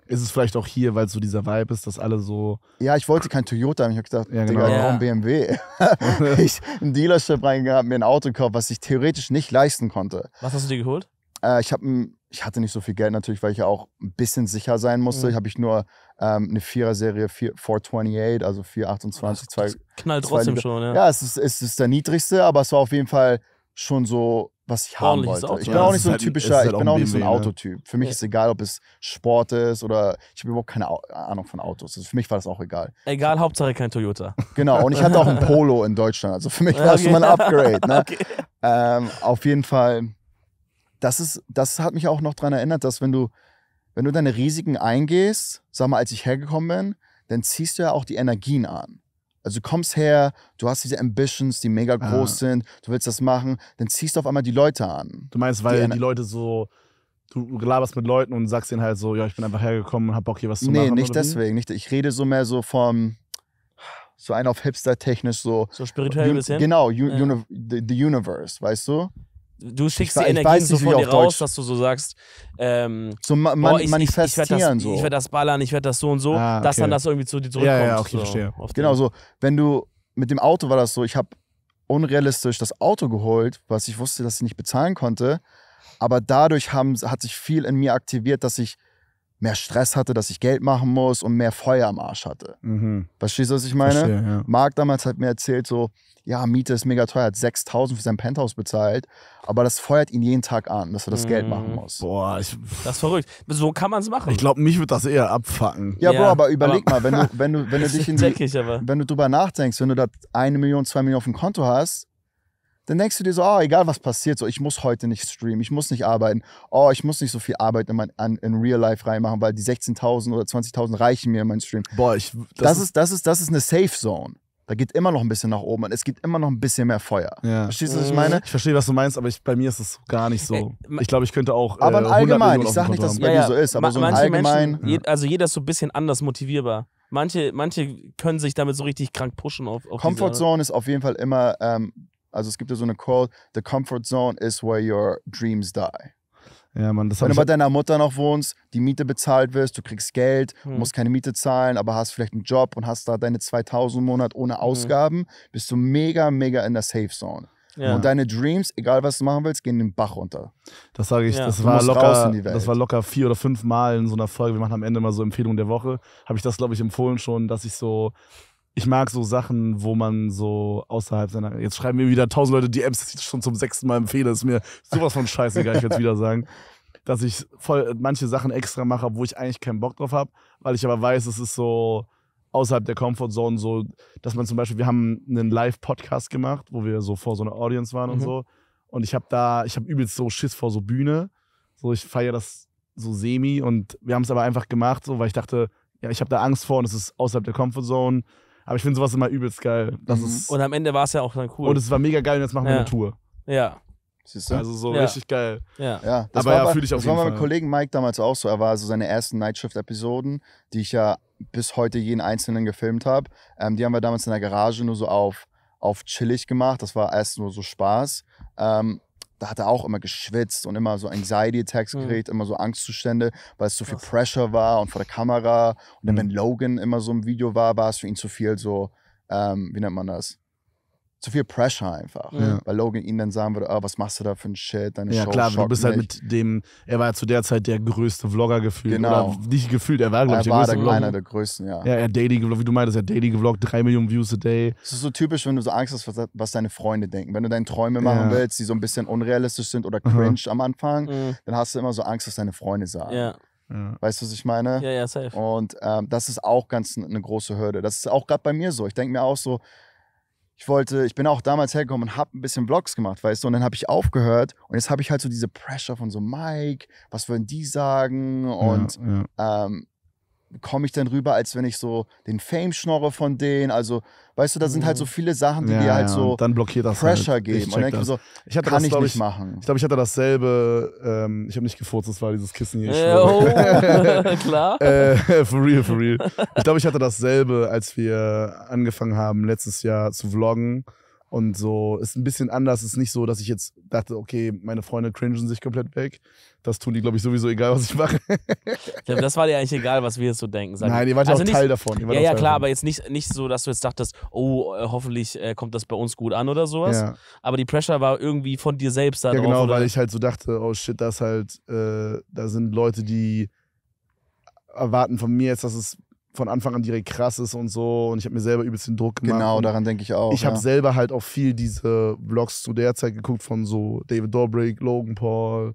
Ist es vielleicht auch hier, weil so dieser Vibe ist, dass alle so. Ja, ich wollte kein Toyota Ich habe gedacht, ja, genau. Digga, ja. warum BMW? ich einen Dealership reingehabt, mir ein Auto gekauft, was ich theoretisch nicht leisten konnte. Was hast du dir geholt? Äh, ich, hab, ich hatte nicht so viel Geld natürlich, weil ich ja auch ein bisschen sicher sein musste. Mhm. Habe ich nur ähm, eine Vierer-Serie 428, also 428. Das, zwei, knallt trotzdem zwei schon, ja. Ja, es ist, es ist der niedrigste, aber es war auf jeden Fall schon so, was ich haben Ordentliches wollte. Auto. Halt ich halt bin ja, auch nicht so ein typischer, ich bin auch nicht ne? so ein Autotyp. Für mich ja. ist egal, ob es Sport ist oder ich habe überhaupt keine äh, Ahnung von Autos. Also für mich war das auch egal. Egal, Hauptsache kein Toyota. Genau, und ich hatte auch ein Polo in Deutschland. Also für mich war das okay. schon mal ein Upgrade. Ne? Okay. Ähm, auf jeden Fall, das, ist, das hat mich auch noch daran erinnert, dass wenn du, wenn du deine Risiken eingehst, sag mal, als ich hergekommen bin, dann ziehst du ja auch die Energien an. Also du kommst her, du hast diese Ambitions, die mega groß ah. sind, du willst das machen, dann ziehst du auf einmal die Leute an. Du meinst, weil die, die Leute so du laberst mit Leuten und sagst denen halt so, ja, ich bin einfach hergekommen und hab Bock hier was zu nee, machen. Nee, nicht deswegen. Nicht, ich rede so mehr so vom so ein auf Hipster technisch so so spirituell ein bisschen. Genau, you, ja. uni, the, the, universe, weißt du? du schickst ich, die Energie so von dir raus, Deutsch. dass du so sagst, ähm, so ma man boah, ich, manifestieren ich, ich das, so. Ich werde das ballern, ich werde das so und so, ah, okay. dass dann das irgendwie zu dir zurückkommt. Ja, ja okay, so, verstehe. Genau so, wenn du mit dem Auto war das so, ich habe unrealistisch das Auto geholt, was ich wusste, dass ich nicht bezahlen konnte, aber dadurch haben, hat sich viel in mir aktiviert, dass ich mehr Stress hatte, dass ich Geld machen muss und mehr Feuer am Arsch hatte. Mhm. Verstehst du, was ich meine? ja. Marc damals hat mir erzählt, so, ja, Miete ist mega teuer, hat 6000 für sein Penthouse bezahlt, aber das feuert ihn jeden Tag an, dass er das mhm. Geld machen muss. Boah, ich, das ist verrückt. So kann man es machen. Ich glaube, mich wird das eher abfacken. Ja, ja Bro, aber überleg aber mal, wenn du, wenn du, wenn du dich in die, ich, wenn du drüber nachdenkst, wenn du da eine Million, zwei Millionen auf dem Konto hast, dann denkst du dir so, oh, egal was passiert, so ich muss heute nicht streamen, ich muss nicht arbeiten, oh, ich muss nicht so viel Arbeit in, mein, an, in Real Life reinmachen, weil die 16.000 oder 20.000 reichen mir in meinen Stream. Boah, ich, das, das ist, das ist, das ist eine Safe Zone. Da geht immer noch ein bisschen nach oben und es gibt immer noch ein bisschen mehr Feuer. Ja. Verstehst du, was ich meine? Ich verstehe, was du meinst, aber ich, bei mir ist es gar nicht so. Ich glaube, ich könnte auch. Äh, aber allgemein, ich sage nicht, dass es bei ja, dir so ist, aber Ma so im Allgemeinen. Menschen, also jeder ist so ein bisschen anders motivierbar. Manche, manche können sich damit so richtig krank pushen auf. auf Comfortzone ist auf jeden Fall immer ähm, also es gibt ja so eine Quote, the comfort zone is where your dreams die. Ja, Mann, das Wenn du bei deiner Mutter noch wohnst, die Miete bezahlt wirst, du kriegst Geld, mhm. musst keine Miete zahlen, aber hast vielleicht einen Job und hast da deine 2000 im Monat ohne hm. Ausgaben, mhm. bist du mega, mega in der Safe Zone. Ja. Und deine Dreams, egal was du machen willst, gehen den Bach runter. Das sage ich, ja. das, war locker, das war locker vier oder fünf Mal in so einer Folge. Wir machen am Ende mal so Empfehlungen der Woche. Habe ich das, glaube ich, empfohlen schon, dass ich so ich mag so Sachen, wo man so außerhalb seiner. Jetzt schreiben mir wieder tausend Leute DMs, das ich schon zum sechsten Mal empfehle. Das ist mir sowas von scheißegal, ich werde es wieder sagen. Dass ich voll manche Sachen extra mache, wo ich eigentlich keinen Bock drauf habe, weil ich aber weiß, es ist so außerhalb der Comfortzone so, dass man zum Beispiel, wir haben einen Live-Podcast gemacht, wo wir so vor so einer Audience waren mhm. und so. Und ich habe da, ich habe übelst so Schiss vor so Bühne. So, ich feiere das so semi und wir haben es aber einfach gemacht, so, weil ich dachte, ja, ich habe da Angst vor und es ist außerhalb der Comfortzone. Aber ich finde sowas immer übelst geil. Das mhm. ist und am Ende war es ja auch dann cool. Und es war mega geil und jetzt machen wir eine Tour. Ja. Siehst du? Also so ja. richtig geil. Ja, ja das aber war ja, fühle ich auf Das war bei meinem Kollegen Mike damals auch so. Er war so seine ersten Nightshift-Episoden, die ich ja bis heute jeden einzelnen gefilmt habe. Ähm, die haben wir damals in der Garage nur so auf, auf chillig gemacht. Das war erst nur so Spaß. Ähm, da hat er auch immer geschwitzt und immer so Anxiety-Attacks mhm. gekriegt, immer so Angstzustände, weil es zu so viel Pressure war und vor der Kamera. Und dann, mhm. wenn Logan immer so im Video war, war es für ihn zu viel so, ähm, wie nennt man das? zu viel Pressure einfach. Ja. Weil Logan ihn dann sagen würde, ah, was machst du da für ein Shit, deine ja, Show klar, du bist halt mit dem, er war ja zu der Zeit der größte Vlogger gefühlt. Genau. Oder nicht gefühlt, er war, glaube ich, der war größte der, einer der größten, ja. Ja, er daily gevloggt, wie du meintest, er daily gevloggt, drei Millionen Views a day. Das ist so typisch, wenn du so Angst hast, was, was deine Freunde denken. Wenn du deine Träume machen ja. willst, die so ein bisschen unrealistisch sind oder cringe mhm. am Anfang, mhm. dann hast du immer so Angst, was deine Freunde sagen. Ja. Ja. Weißt du, was ich meine? Ja, ja, safe. Und ähm, das ist auch ganz eine große Hürde. Das ist auch gerade bei mir so. Ich denke mir auch so, ich wollte, ich bin auch damals hergekommen und habe ein bisschen Vlogs gemacht, weißt du, und dann habe ich aufgehört und jetzt habe ich halt so diese Pressure von so Mike, was würden die sagen und ja, ja. Ähm, komme ich denn rüber, als wenn ich so den Fame schnorre von denen? Also, weißt du, da sind halt so mhm. viele Sachen, die ja, dir halt ja. so dann blockiert das halt. Pressure halt. geben. Ich und denke so, ich hatte kann das, ich nicht ich, machen. Ich glaube, ich hatte dasselbe, ähm, ich habe nicht gefurzt, das war dieses Kissen hier. Äh, oh. Klar. äh, for real, for real. Ich glaube, ich hatte dasselbe, als wir angefangen haben, letztes Jahr zu vloggen. Und so ist ein bisschen anders. Ist nicht so, dass ich jetzt dachte, okay, meine Freunde cringen sich komplett weg. Das tun die, glaube ich, sowieso egal, was ich mache. ich glaub, das war dir eigentlich egal, was wir jetzt so denken. Sagen. Nein, ihr wart also auch nicht, Teil davon. Ja, ja, klar, davon. aber jetzt nicht, nicht so, dass du jetzt dachtest, oh, äh, hoffentlich äh, kommt das bei uns gut an oder sowas. Ja. Aber die Pressure war irgendwie von dir selbst da Ja, drauf, genau, oder? weil ich halt so dachte, oh shit, das halt, äh, da sind Leute, die erwarten von mir jetzt, dass es von Anfang an direkt krass ist und so. Und ich habe mir selber übelst den Druck gemacht. Genau, daran denke ich auch. Ich ja. habe selber halt auch viel diese Vlogs zu der Zeit geguckt von so David Dobrik, Logan Paul,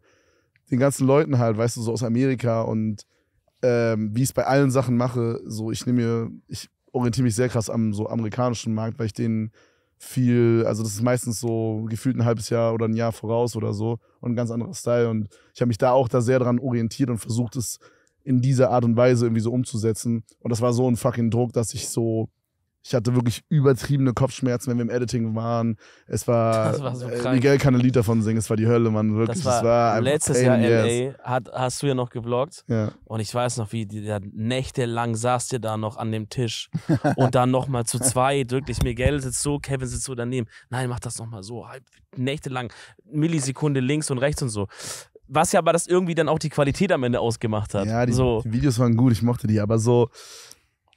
den ganzen Leuten halt, weißt du, so aus Amerika und ähm, wie ich es bei allen Sachen mache, so ich nehme mir, ich orientiere mich sehr krass am so amerikanischen Markt, weil ich den viel, also das ist meistens so gefühlt ein halbes Jahr oder ein Jahr voraus oder so und ein ganz anderer Style und ich habe mich da auch da sehr dran orientiert und versucht es in dieser Art und Weise irgendwie so umzusetzen. Und das war so ein fucking Druck, dass ich so ich hatte wirklich übertriebene Kopfschmerzen, wenn wir im Editing waren. Es war, das war so äh, krank. Miguel kann ein Lied davon singen, es war die Hölle, Mann. Wirklich, das war, das war letztes Jahr yes. LA hat, hast du ja noch gebloggt. Ja. Und ich weiß noch, wie die, nächtelang saßt ihr da noch an dem Tisch und dann nochmal zu zweit, wirklich, Miguel sitzt so, Kevin sitzt so daneben. Nein, mach das nochmal so, halb, nächtelang, Millisekunde links und rechts und so was ja aber das irgendwie dann auch die Qualität am Ende ausgemacht hat. Ja, die, so. die Videos waren gut, ich mochte die, aber so,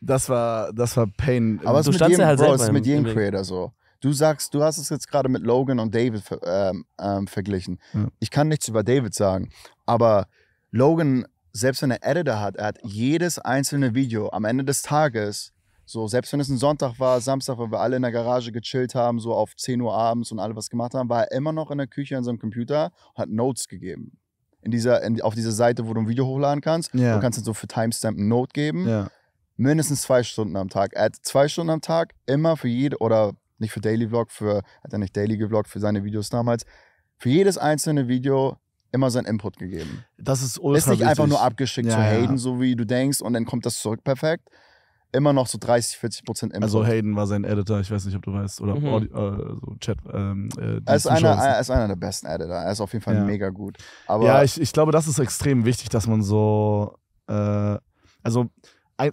das war, das war Pain. Aber es halt ist mit jedem, halt Bro, ist mit jedem Creator so. Du sagst, du hast es jetzt gerade mit Logan und David ähm, ähm, verglichen. Ja. Ich kann nichts über David sagen, aber Logan, selbst wenn er Editor hat, er hat jedes einzelne Video am Ende des Tages so, selbst wenn es ein Sonntag war, Samstag, weil wir alle in der Garage gechillt haben, so auf 10 Uhr abends und alle was gemacht haben, war er immer noch in der Küche an seinem Computer und hat Notes gegeben. In dieser, in, auf dieser Seite, wo du ein Video hochladen kannst, yeah. du kannst dann so für Timestamp ein Note geben. Yeah. Mindestens zwei Stunden am Tag. Er hat zwei Stunden am Tag immer für jede, oder nicht für Daily Vlog, für, hat er nicht Daily gevloggt, für seine Videos damals, für jedes einzelne Video immer seinen Input gegeben. Das ist ultra Ist nicht wichtig. einfach nur abgeschickt ja, zu Hayden, ja. so wie du denkst, und dann kommt das zurück perfekt, immer noch so 30, 40 Prozent Input. Also Hayden war sein Editor, ich weiß nicht, ob du weißt, oder mhm. Audio, äh, so Chat. Ähm, äh, er, ist einer, er ist einer der besten Editor, er ist auf jeden Fall ja. mega gut. Aber ja, ich, ich glaube, das ist extrem wichtig, dass man so, äh, also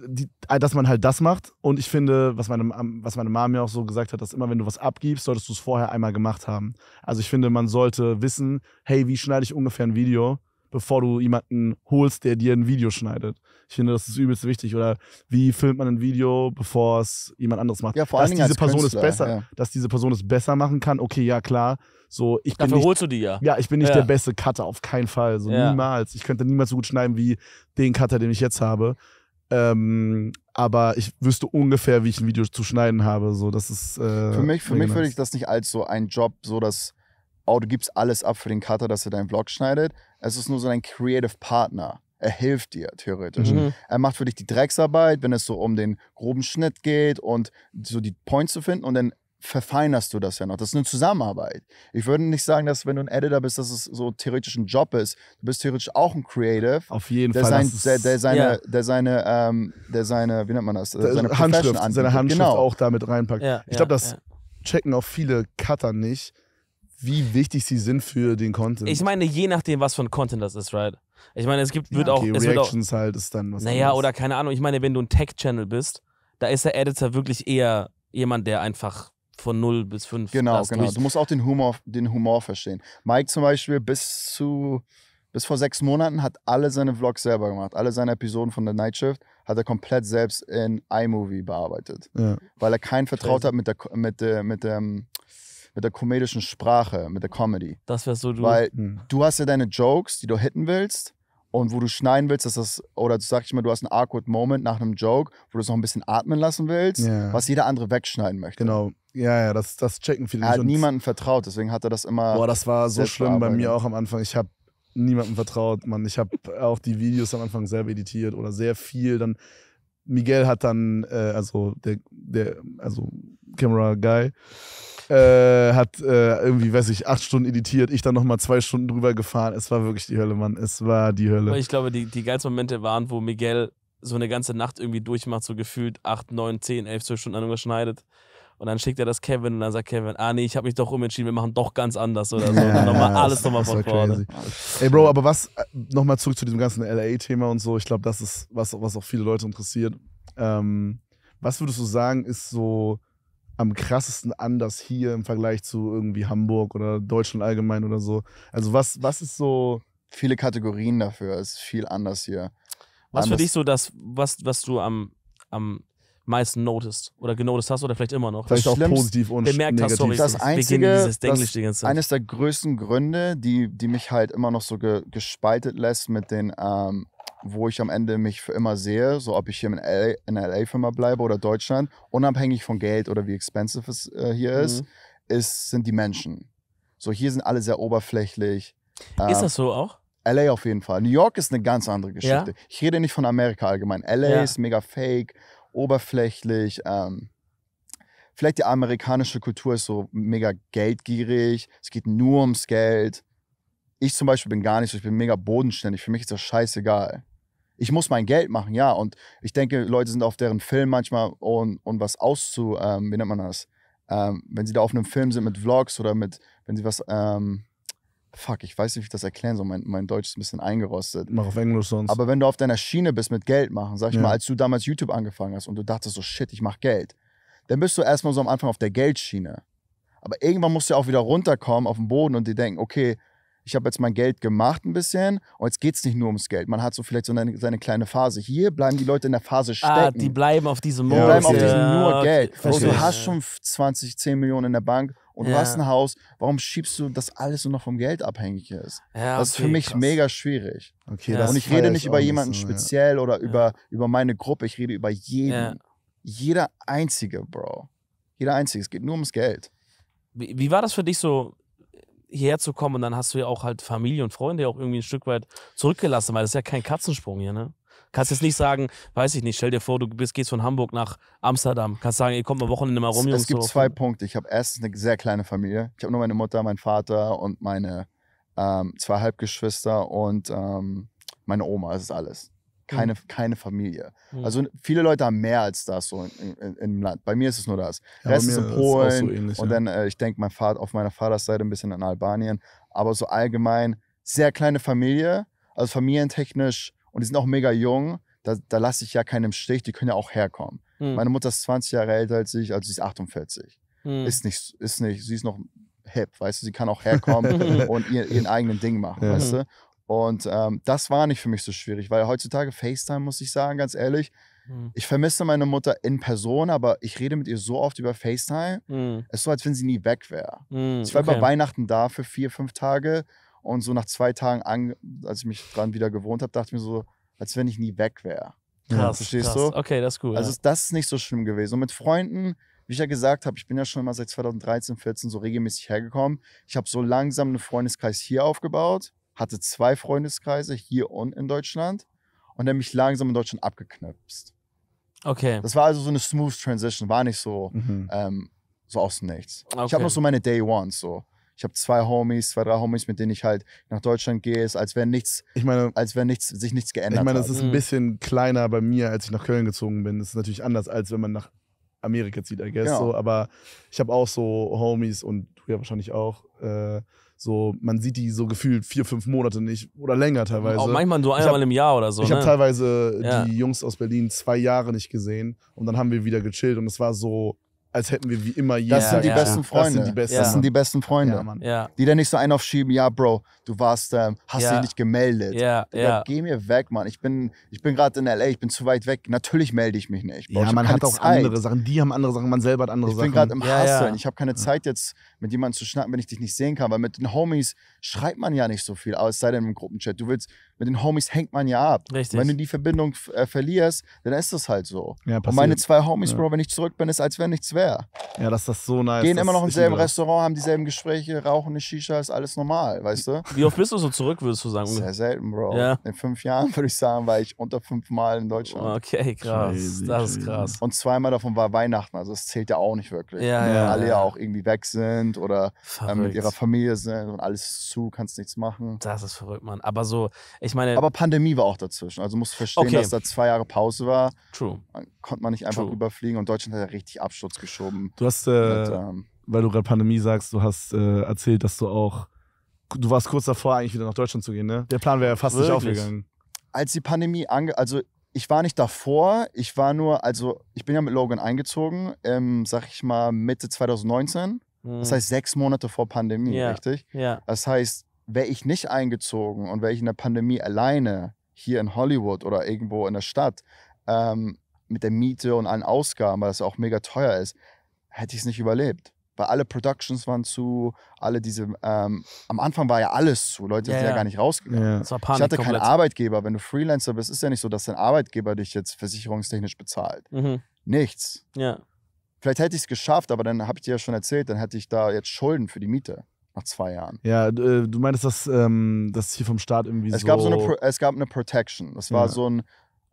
die, dass man halt das macht. Und ich finde, was meine, was meine Mama mir auch so gesagt hat, dass immer, wenn du was abgibst, solltest du es vorher einmal gemacht haben. Also ich finde, man sollte wissen, hey, wie schneide ich ungefähr ein Video? bevor du jemanden holst, der dir ein Video schneidet. Ich finde, das ist übelst wichtig. Oder wie filmt man ein Video, bevor es jemand anderes macht? Ja, vor dass allen dass diese Person es besser, ja. dass diese Person es besser machen kann. Okay, ja klar. So, ich Dafür bin nicht, holst du die ja. Ja, ich bin nicht ja. der beste Cutter auf keinen Fall. So ja. niemals. Ich könnte niemals so gut schneiden wie den Cutter, den ich jetzt habe. Ähm, aber ich wüsste ungefähr, wie ich ein Video zu schneiden habe. So, das ist. Äh, für mich, für mich würde ich das nicht als so ein Job, so dass oh, du gibst alles ab für den Cutter, dass er deinen Vlog schneidet. Es ist nur so dein Creative Partner. Er hilft dir theoretisch. Mhm. Er macht für dich die Drecksarbeit, wenn es so um den groben Schnitt geht und so die Points zu finden und dann verfeinerst du das ja noch. Das ist eine Zusammenarbeit. Ich würde nicht sagen, dass wenn du ein Editor bist, dass es so theoretisch ein Job ist. Du bist theoretisch auch ein Creative. Auf jeden der Fall. Sein, der, der, seine, yeah. der seine, ähm, der seine, wie nennt man das? Der, seine Handschrift, seine Handschrift genau. auch damit reinpackt. Ja, ich glaube, das ja. checken auch viele Cutter nicht wie wichtig sie sind für den Content. Ich meine, je nachdem, was für ein Content das ist, right? Ich meine, es gibt, wird ja, okay, auch. Es Reactions wird auch, halt ist dann was. Naja, anderes. oder keine Ahnung. Ich meine, wenn du ein Tech-Channel bist, da ist der Editor wirklich eher jemand, der einfach von 0 bis 5. Genau, genau. Durch. Du musst auch den Humor, den Humor verstehen. Mike zum Beispiel bis zu. Bis vor sechs Monaten hat alle seine Vlogs selber gemacht. Alle seine Episoden von der Night Shift hat er komplett selbst in iMovie bearbeitet. Ja. Weil er keinen vertraut Crazy. hat mit der, mit der, mit dem mit der komedischen Sprache, mit der Comedy. Das wärst so du. Weil hm. du hast ja deine Jokes, die du hitten willst und wo du schneiden willst, dass das, oder du sagst immer, du hast einen awkward Moment nach einem Joke, wo du es noch ein bisschen atmen lassen willst, yeah. was jeder andere wegschneiden möchte. Genau. Ja, ja, das, das checken viele. Er hat niemandem vertraut, deswegen hat er das immer. Boah, das war so schlimm bei mir auch am Anfang. Ich habe niemandem vertraut, Mann. Ich habe auch die Videos am Anfang selber editiert oder sehr viel. Dann Miguel hat dann, äh, also der, der, also Camera Guy, äh, hat äh, irgendwie, weiß ich, acht Stunden editiert, ich dann nochmal zwei Stunden drüber gefahren. Es war wirklich die Hölle, Mann. Es war die Hölle. ich glaube, die, die geilsten Momente waren, wo Miguel so eine ganze Nacht irgendwie durchmacht, so gefühlt acht, neun, zehn, elf, zwölf Stunden an irgendwas schneidet. Und dann schickt er das Kevin und dann sagt Kevin, ah nee, ich habe mich doch umentschieden, wir machen doch ganz anders oder so. Ja, nochmal, ja, alles nochmal von vorne. Ey Bro, aber was, äh, nochmal zurück zu diesem ganzen LA-Thema und so, ich glaube, das ist was, was auch viele Leute interessiert. Ähm, was würdest du sagen, ist so am krassesten anders hier im Vergleich zu irgendwie Hamburg oder Deutschland allgemein oder so? Also was, was ist so. Viele Kategorien dafür, ist viel anders hier. Was anders. für dich so das, was, was du am, am meisten noticed oder genoticed hast oder vielleicht immer noch. Vielleicht auch positiv und bemerkt negativ. hast, sorry. Das einzige, das eines der größten Gründe, die, die mich halt immer noch so ge, gespaltet lässt mit den, ähm, wo ich am Ende mich für immer sehe, so ob ich hier in LA, in LA für immer bleibe oder Deutschland, unabhängig von Geld oder wie expensive es äh, hier mhm. ist, ist, sind die Menschen. So hier sind alle sehr oberflächlich. Ähm, ist das so auch? LA auf jeden Fall. New York ist eine ganz andere Geschichte. Ja? Ich rede nicht von Amerika allgemein. LA ja. ist mega fake oberflächlich. Ähm, vielleicht die amerikanische Kultur ist so mega geldgierig. Es geht nur ums Geld. Ich zum Beispiel bin gar nicht so, ich bin mega bodenständig. Für mich ist das scheißegal. Ich muss mein Geld machen, ja. Und ich denke, Leute sind auf deren Film manchmal und, und was auszu, ähm, wie nennt man das? Ähm, wenn sie da auf einem Film sind mit Vlogs oder mit, wenn sie was, ähm, fuck, ich weiß nicht, wie ich das erklären soll, mein, mein Deutsch ist ein bisschen eingerostet. Mach auf Englisch sonst. Aber wenn du auf deiner Schiene bist mit Geld machen, sag ich ja. mal, als du damals YouTube angefangen hast und du dachtest so, shit, ich mach Geld, dann bist du erstmal so am Anfang auf der Geldschiene. Aber irgendwann musst du ja auch wieder runterkommen auf den Boden und dir denken, okay, ich habe jetzt mein Geld gemacht ein bisschen und jetzt geht es nicht nur ums Geld. Man hat so vielleicht so eine, seine kleine Phase. Hier bleiben die Leute in der Phase stecken. Ah, die bleiben auf diesem Modus. Die bleiben auf ja. diesem nur Geld. Also, du hast schon 20, 10 Millionen in der Bank und ja. du hast ein Haus. Warum schiebst du, das alles nur noch vom Geld abhängig ist? Ja, okay, das ist für mich krass. mega schwierig. Okay, ja. Und ich rede nicht über jemanden bisschen, speziell oder über, über meine Gruppe. Ich rede über jeden. Jeder einzige, Bro. Jeder einzige. Es geht nur ums Geld. Wie, wie war das für dich so? hierher zu kommen und dann hast du ja auch halt Familie und Freunde auch irgendwie ein Stück weit zurückgelassen, weil das ist ja kein Katzensprung hier, ne? Kannst jetzt nicht sagen, weiß ich nicht, stell dir vor, du bist, gehst von Hamburg nach Amsterdam. Kannst sagen, ihr kommt am Wochenende mal rum. Es, es gibt so. zwei Punkte. Ich habe erstens eine sehr kleine Familie. Ich habe nur meine Mutter, meinen Vater und meine ähm, zwei Halbgeschwister und ähm, meine Oma. Das ist alles keine, mhm. keine Familie. Mhm. Also viele Leute haben mehr als das so im Land. Bei mir ist es nur das. Ja, Rest ist in Polen ist so ähnlich, und dann, äh, ich denke, mein auf meiner Vaterseite ein bisschen in Albanien. Aber so allgemein sehr kleine Familie, also familientechnisch und die sind auch mega jung. Da, da lasse ich ja keinen im Stich, die können ja auch herkommen. Mhm. Meine Mutter ist 20 Jahre älter als ich, also sie ist 48. Mhm. Ist, nicht, ist nicht, sie ist noch hip, weißt du, sie kann auch herkommen und ihr, ihren eigenen Ding machen, ja. weißt du. Und ähm, das war nicht für mich so schwierig, weil heutzutage FaceTime, muss ich sagen, ganz ehrlich, mhm. ich vermisse meine Mutter in Person, aber ich rede mit ihr so oft über FaceTime. Mhm. Es ist so, als wenn sie nie weg wäre. Mhm, ich war okay. bei Weihnachten da für vier, fünf Tage und so nach zwei Tagen, an, als ich mich dran wieder gewohnt habe, dachte ich mir so, als wenn ich nie weg wäre. Krass, verstehst krass. du? Okay, das ist gut. Also ja. das ist nicht so schlimm gewesen. Und mit Freunden, wie ich ja gesagt habe, ich bin ja schon mal seit 2013, 2014 so regelmäßig hergekommen. Ich habe so langsam einen Freundeskreis hier aufgebaut hatte zwei Freundeskreise hier und in Deutschland und dann mich langsam in Deutschland abgeknöpft. Okay. Das war also so eine smooth Transition, war nicht so, mhm. ähm, so aus dem Nichts. Okay. Ich habe noch so meine Day Ones so. Ich habe zwei Homies, zwei, drei Homies, mit denen ich halt nach Deutschland gehe, ist, als wenn nichts, ich meine, als wäre nichts, sich nichts geändert. hat. Ich meine, das hat. ist ein mhm. bisschen kleiner bei mir, als ich nach Köln gezogen bin. Das ist natürlich anders, als wenn man nach Amerika zieht, I guess. Ja. Genau. So, aber ich habe auch so Homies und du ja wahrscheinlich auch, äh, so, man sieht die so gefühlt vier, fünf Monate nicht oder länger teilweise. Auch manchmal so einmal hab, im Jahr oder so. Ich ne? habe teilweise ja. die Jungs aus Berlin zwei Jahre nicht gesehen und dann haben wir wieder gechillt und es war so als hätten wir wie immer jeden. Das sind die besten Freunde. Das sind die besten, das sind die besten Freunde. Ja, die dann nicht so einen aufschieben, ja, Bro, du warst, ähm, hast dich nicht gemeldet. Ja, ja. Geh mir weg, Mann. Ich bin, ich bin gerade in L.A., ich bin zu weit weg. Natürlich melde ich mich nicht. Bro. Ja, man hat auch Zeit. andere Sachen. Die haben andere Sachen, man selber hat andere ich Sachen. Ich bin gerade im Hasseln. Ich habe keine Zeit jetzt mit jemandem zu schnacken, wenn ich dich nicht sehen kann. Weil mit den Homies schreibt man ja nicht so viel, aber es sei denn im Gruppenchat. Du willst mit den Homies hängt man ja ab. Richtig. wenn du die Verbindung äh, verlierst, dann ist das halt so. Ja, und meine zwei Homies, ja. Bro, wenn ich zurück bin, ist als wenn nichts wäre. Ja, das ist das so nice. Gehen immer noch ins selben Restaurant, haben dieselben Gespräche, rauchen eine Shisha, ist alles normal, weißt du? Wie oft bist du so zurück, würdest du sagen? Sehr selten, Bro. Ja. In fünf Jahren, würde ich sagen, war ich unter fünf Mal in Deutschland. Okay, krass. Crazy, das ist krass. Und zweimal davon war Weihnachten, also das zählt ja auch nicht wirklich. Ja, ja, alle ja auch irgendwie weg sind oder ähm, mit ihrer Familie sind und alles zu, kannst nichts machen. Das ist verrückt, Mann. Aber so, ich meine. Aber Pandemie war auch dazwischen. Also musst du verstehen, okay. dass da zwei Jahre Pause war. True. Konnte man nicht einfach True. überfliegen und Deutschland hat ja richtig Absturz geschoben. Du hast, äh, mit, ähm, weil du gerade Pandemie sagst, du hast äh, erzählt, dass du auch. Du warst kurz davor, eigentlich wieder nach Deutschland zu gehen, ne? Der Plan wäre ja fast wirklich? nicht aufgegangen. Als die Pandemie ange. Also ich war nicht davor, ich war nur, also ich bin ja mit Logan eingezogen, ähm, sag ich mal Mitte 2019. Mhm. Das heißt sechs Monate vor Pandemie, yeah. richtig? Ja. Yeah. Das heißt, wäre ich nicht eingezogen und wäre ich in der Pandemie alleine hier in Hollywood oder irgendwo in der Stadt ähm, mit der Miete und allen Ausgaben, weil das auch mega teuer ist, hätte ich es nicht überlebt. Weil alle Productions waren zu, alle diese, ähm, am Anfang war ja alles zu, Leute ja, sind ja, ja, gar nicht rausgegangen. Ja. Das war Panik ich hatte komplett. keinen Arbeitgeber. Wenn du Freelancer bist, ist ja nicht so, dass dein Arbeitgeber dich jetzt versicherungstechnisch bezahlt. Mhm. Nichts. Ja. Vielleicht hätte ich es geschafft, aber dann habe ich dir ja schon erzählt, dann hätte ich da jetzt Schulden für die Miete. Nach zwei Jahren. Ja, äh, du, meintest, dass ähm, das hier vom Staat irgendwie es so. Gab so eine Pro es gab eine Protection. Das war ja. so ein,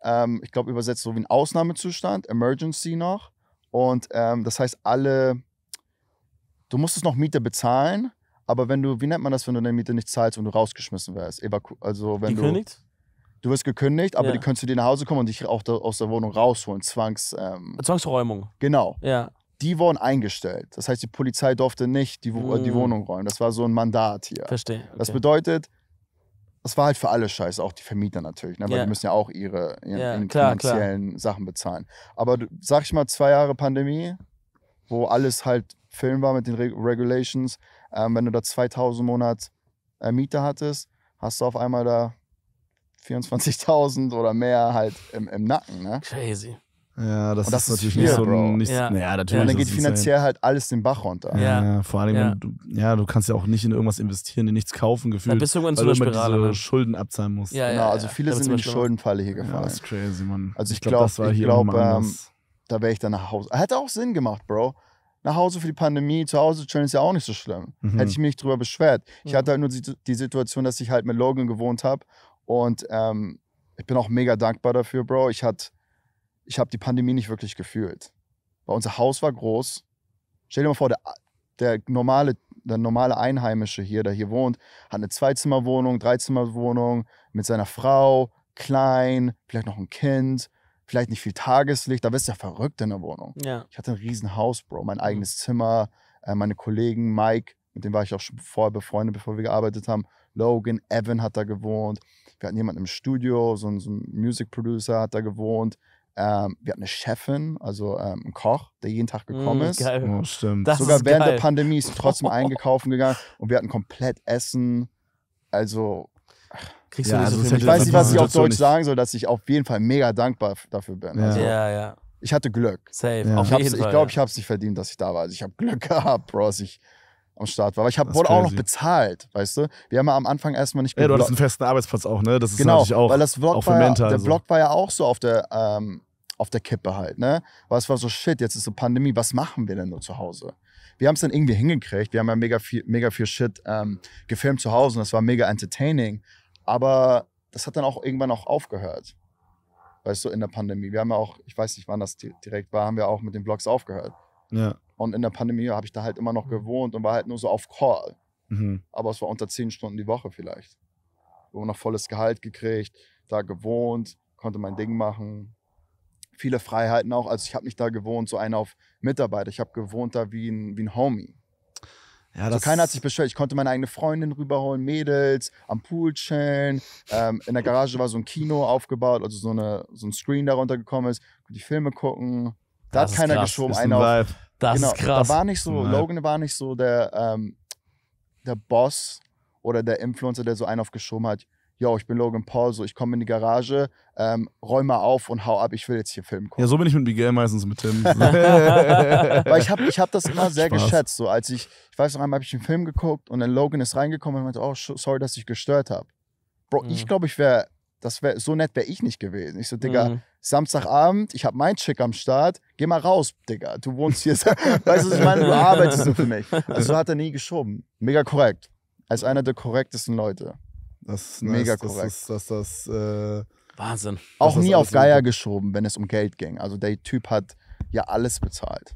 ähm, ich glaube, übersetzt so wie ein Ausnahmezustand, Emergency noch. Und ähm, das heißt, alle, du musstest noch Miete bezahlen, aber wenn du, wie nennt man das, wenn du deine Miete nicht zahlst und du rausgeschmissen wirst? Evaku also wenn Gekündigt? Du, du wirst gekündigt, aber ja. die können zu dir nach Hause kommen und dich auch da, aus der Wohnung rausholen. Zwangs, ähm, Zwangsräumung. Genau. Ja. Die wurden eingestellt. Das heißt, die Polizei durfte nicht die, mhm. die Wohnung räumen. Das war so ein Mandat hier. Verstehe. Okay. Das bedeutet, das war halt für alle scheiße, auch die Vermieter natürlich, ne? weil yeah. die müssen ja auch ihre, ihre yeah, klar, finanziellen klar. Sachen bezahlen. Aber sag ich mal, zwei Jahre Pandemie, wo alles halt Film war mit den Reg Regulations, ähm, wenn du da 2000 Monat äh, Miete hattest, hast du auf einmal da 24.000 oder mehr halt im, im Nacken. Ne? Crazy. Ja, das, das ist, natürlich nicht so Bro. Nichts, ja. Naja, natürlich. Und dann geht halt finanziell insane. halt alles den Bach runter. Ja, ja vor allem, ja. Du, ja, du kannst ja auch nicht in irgendwas investieren, in nichts kaufen, gefühlt. Dann bist du irgendwann weil so du Spirale, diese ne? Schulden abzahlen musst. Ja, genau, also viele sind in die Schuldenfalle hier gefallen. das ist crazy, Mann. Also ich glaube, ich glaube, glaub, ähm, da wäre ich dann nach Hause. Hätte auch Sinn gemacht, Bro nach Hause für die Pandemie, zu Hause chillen ist ja auch nicht so schlimm. Mhm. Hätte ich mich nicht drüber beschwert. Ich mhm. hatte halt nur die Situation, dass ich halt mit Logan gewohnt habe und ähm, ich bin auch mega dankbar dafür, Bro. Ich hatte ich habe die Pandemie nicht wirklich gefühlt. Weil unser Haus war groß. Stell dir mal vor, der, der, normale, der normale Einheimische hier, der hier wohnt, hat eine Zweizimmerwohnung, Dreizimmerwohnung mit seiner Frau, klein, vielleicht noch ein Kind, vielleicht nicht viel Tageslicht. Da wirst du ja verrückt in der Wohnung. Ja. Ich hatte ein riesen Haus, Bro, mein mhm. eigenes Zimmer, äh, meine Kollegen, Mike, mit dem war ich auch schon vorher befreundet, bevor wir gearbeitet haben. Logan, Evan hat da gewohnt. Wir hatten jemanden im Studio, so ein, so ein Music Producer hat da gewohnt. Ähm, wir hatten eine Chefin, also ähm, einen Koch, der jeden Tag gekommen mm, ist. Oh, stimmt. Das Sogar während geil. der Pandemie ist trotzdem einkaufen gegangen und wir hatten komplett Essen. Also. Kriegst ja, du nicht also so viel ich weiß nicht, was ich auf Deutsch nicht. sagen soll, dass ich auf jeden Fall mega dankbar dafür bin. Ja, also, ja, ja. Ich hatte Glück. Safe. Ja. Auf ich glaube, ich habe es nicht verdient, dass ich da war. Also ich habe Glück gehabt, Bros. Also, ich am Start war. Aber ich habe wurde auch noch bezahlt, weißt du? Wir haben ja am Anfang erstmal nicht bezahlt. Ja, du hast einen festen Arbeitsplatz auch, ne? Das ist genau, natürlich auch. Weil das Vlog auch war ja, der so. Blog war ja auch so auf der, ähm, auf der Kippe halt, ne? Weil es war so, shit, jetzt ist so Pandemie, was machen wir denn nur zu Hause? Wir haben es dann irgendwie hingekriegt. Wir haben ja mega viel, mega viel Shit ähm, gefilmt zu Hause und das war mega entertaining. Aber das hat dann auch irgendwann auch aufgehört. Weißt du, in der Pandemie. Wir haben ja auch, ich weiß nicht, wann das direkt war, haben wir auch mit den Vlogs aufgehört. Ja. Und in der Pandemie habe ich da halt immer noch mhm. gewohnt und war halt nur so auf Call. Mhm. Aber es war unter zehn Stunden die Woche vielleicht. Wo noch volles Gehalt gekriegt, da gewohnt, konnte mein Ding machen. Viele Freiheiten auch. Also ich habe nicht da gewohnt, so einer auf Mitarbeiter. Ich habe gewohnt da wie ein, wie ein Homie. Ja, also keiner hat sich beschwert. Ich konnte meine eigene Freundin rüberholen, Mädels, am Pool chillen. Ähm, in der Garage war so ein Kino aufgebaut, also so, eine, so ein Screen, der runtergekommen ist. Die Filme gucken. Da das hat keiner geschoben. Ist einer auf, das genau, ist krass. Da war nicht so, Mann. Logan war nicht so der, ähm, der Boss oder der Influencer, der so einen aufgeschoben hat. Yo, ich bin Logan Paul, so ich komme in die Garage, ähm, räum mal auf und hau ab, ich will jetzt hier filmen gucken. Ja, so bin ich mit Miguel meistens mit Tim. Weil ich habe ich hab das immer sehr Spaß. geschätzt. So, als ich, ich weiß noch einmal, habe ich einen Film geguckt und dann Logan ist reingekommen und meinte, oh, sorry, dass ich gestört habe. Bro, mhm. ich glaube, ich wäre, das wäre, so nett wäre ich nicht gewesen. Ich so, Digga, mhm. Samstagabend, ich habe mein Chick am Start, geh mal raus, Digga, du wohnst hier. weißt du, was ich meine? Du arbeitest nur für mich. Also hat er nie geschoben. Mega korrekt. Als einer der korrektesten Leute. Das ist mega das, korrekt. Das, das, das, äh, Wahnsinn. Auch nie auf Geier geschoben, wenn es um Geld ging. Also der Typ hat ja alles bezahlt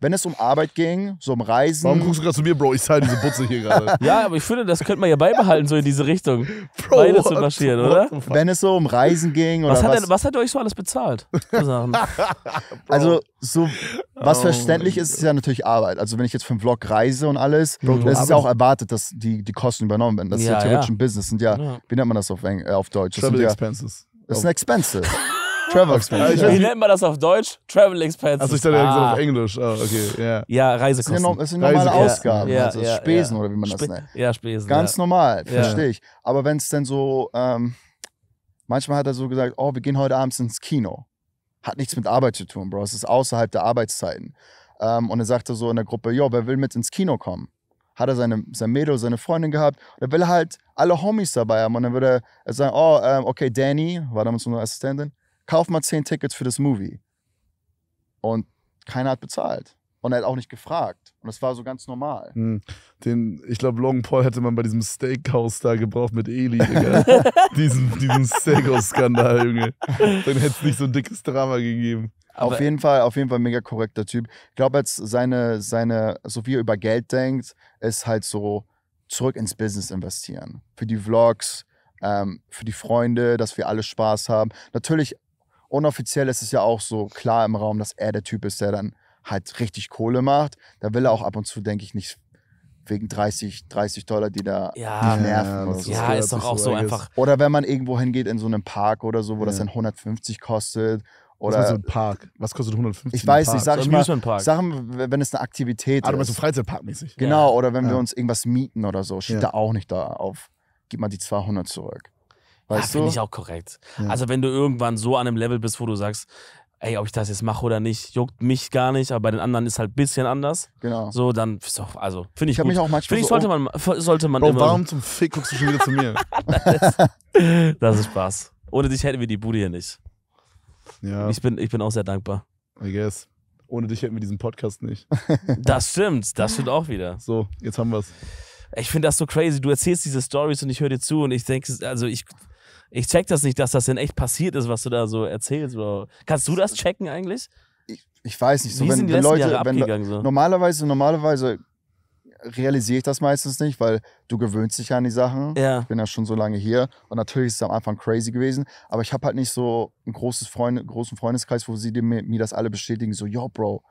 wenn es um Arbeit ging, so um Reisen. Warum guckst du gerade zu mir, Bro? Ich zahle diese Butze hier gerade. ja, aber ich finde, das könnte man ja beibehalten, so in diese Richtung. Bro, Beides zu marschieren, oder? Wenn es so um Reisen ging was hat was. Denn, was hat ihr euch so alles bezahlt? also, so, was oh verständlich ist, ist ja natürlich Arbeit. Also, wenn ich jetzt für einen Vlog reise und alles, Bro, das Arbeit. ist ja auch erwartet, dass die, die Kosten übernommen werden. Das ja, ist ja theoretisch ja. ein Business. Sind ja, wie nennt man das auf, Eng, äh, auf Deutsch? Das Travel Expenses. Das sind oh. Expenses. Travel Expense. Wie nennt man das auf Deutsch? Travel Expense. Also ich dachte, ah. auf Englisch. Oh, okay. Yeah. Ja, Reisekosten. Das sind, ja normale Ausgaben, ja, also ja, Spesen ja. oder wie man das Sp nennt. Ja, Spesen. Ganz normal, verstehe ich. Aber wenn es denn so, ähm, manchmal hat er so gesagt, oh, wir gehen heute abends ins Kino. Hat nichts mit Arbeit zu tun, Bro. Es ist außerhalb der Arbeitszeiten. Ähm, und er sagte so in der Gruppe, jo, wer will mit ins Kino kommen? hat er seine, sein Mädel, seine Freundin gehabt. Und er will halt alle Homies dabei haben. Und dann würde er sagen, oh, ähm, okay, Danny, war damals unsere Assistentin, kauf mal zehn Tickets für das Movie. Und keiner hat bezahlt. Und er hat auch nicht gefragt. Und das war so ganz normal. Hm. Den, ich glaube, Long Paul hätte man bei diesem Steakhouse da gebraucht mit Eli, Digga. diesen diesen Steakhouse-Skandal, Junge. Dann hätte es nicht so ein dickes Drama gegeben. Aber auf jeden Fall, auf jeden Fall mega korrekter Typ. Ich glaube, jetzt seine, seine, so wie er über Geld denkt, ist halt so zurück ins Business investieren. Für die Vlogs, ähm, für die Freunde, dass wir alle Spaß haben. Natürlich Unoffiziell ist es ja auch so klar im Raum, dass er der Typ ist, der dann halt richtig Kohle macht. Da will er auch ab und zu, denke ich, nicht wegen 30, 30 Dollar, die da ja, nerven. Muss. Ja, ja, ist, doch auch so einfach. Oder wenn man irgendwo hingeht in so einem Park oder so, wo ja. das dann 150 kostet. Oder was so ein Park? Was kostet 150? Ich weiß nicht, sag so ich mal, sag wenn es eine Aktivität ah, ist. Ah, du meinst so Freizeitparkmäßig. Genau, oder wenn wir uns irgendwas mieten oder so, steht da auch nicht da auf, gib mal die 200 zurück. Weißt ja, Finde ich auch korrekt. Ja. Also, wenn du irgendwann so an einem Level bist, wo du sagst, ey, ob ich das jetzt mache oder nicht, juckt mich gar nicht, aber bei den anderen ist halt ein bisschen anders. Genau. So, dann, also, finde ich. Ich habe mich auch manchmal. Finde ich, sollte so, man, sollte man Bro, immer. Warum zum Fick guckst du schon wieder zu mir? das, ist, das ist Spaß. Ohne dich hätten wir die Bude hier nicht. Ja. Ich bin, ich bin auch sehr dankbar. I guess. Ohne dich hätten wir diesen Podcast nicht. das stimmt, das stimmt auch wieder. So, jetzt haben wir's. Ich finde das so crazy. Du erzählst diese Stories und ich höre dir zu und ich denke, also ich ich check das nicht, dass das denn echt passiert ist, was du da so erzählst. Bro. Kannst du das checken eigentlich? Ich, ich weiß nicht. So, Wie wenn, sind die wenn Leute, Jahre wenn, abgegangen, so? normalerweise, normalerweise realisiere ich das meistens nicht, weil du gewöhnst dich an die Sachen. Ja. Ich bin ja schon so lange hier und natürlich ist es am Anfang crazy gewesen, aber ich habe halt nicht so einen großen, Freund, großen Freundeskreis, wo sie mir, mir das alle bestätigen, so, yo, Bro,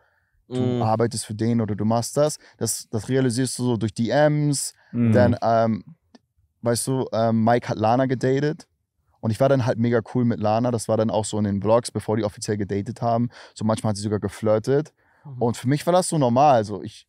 du mm. arbeitest für den oder du machst das. Das, das realisierst du so durch DMs. Mm. Dann, ähm, weißt du, ähm, Mike hat Lana gedatet. Und ich war dann halt mega cool mit Lana. Das war dann auch so in den Vlogs, bevor die offiziell gedatet haben. So manchmal hat sie sogar geflirtet. Mhm. Und für mich war das so normal. So ich,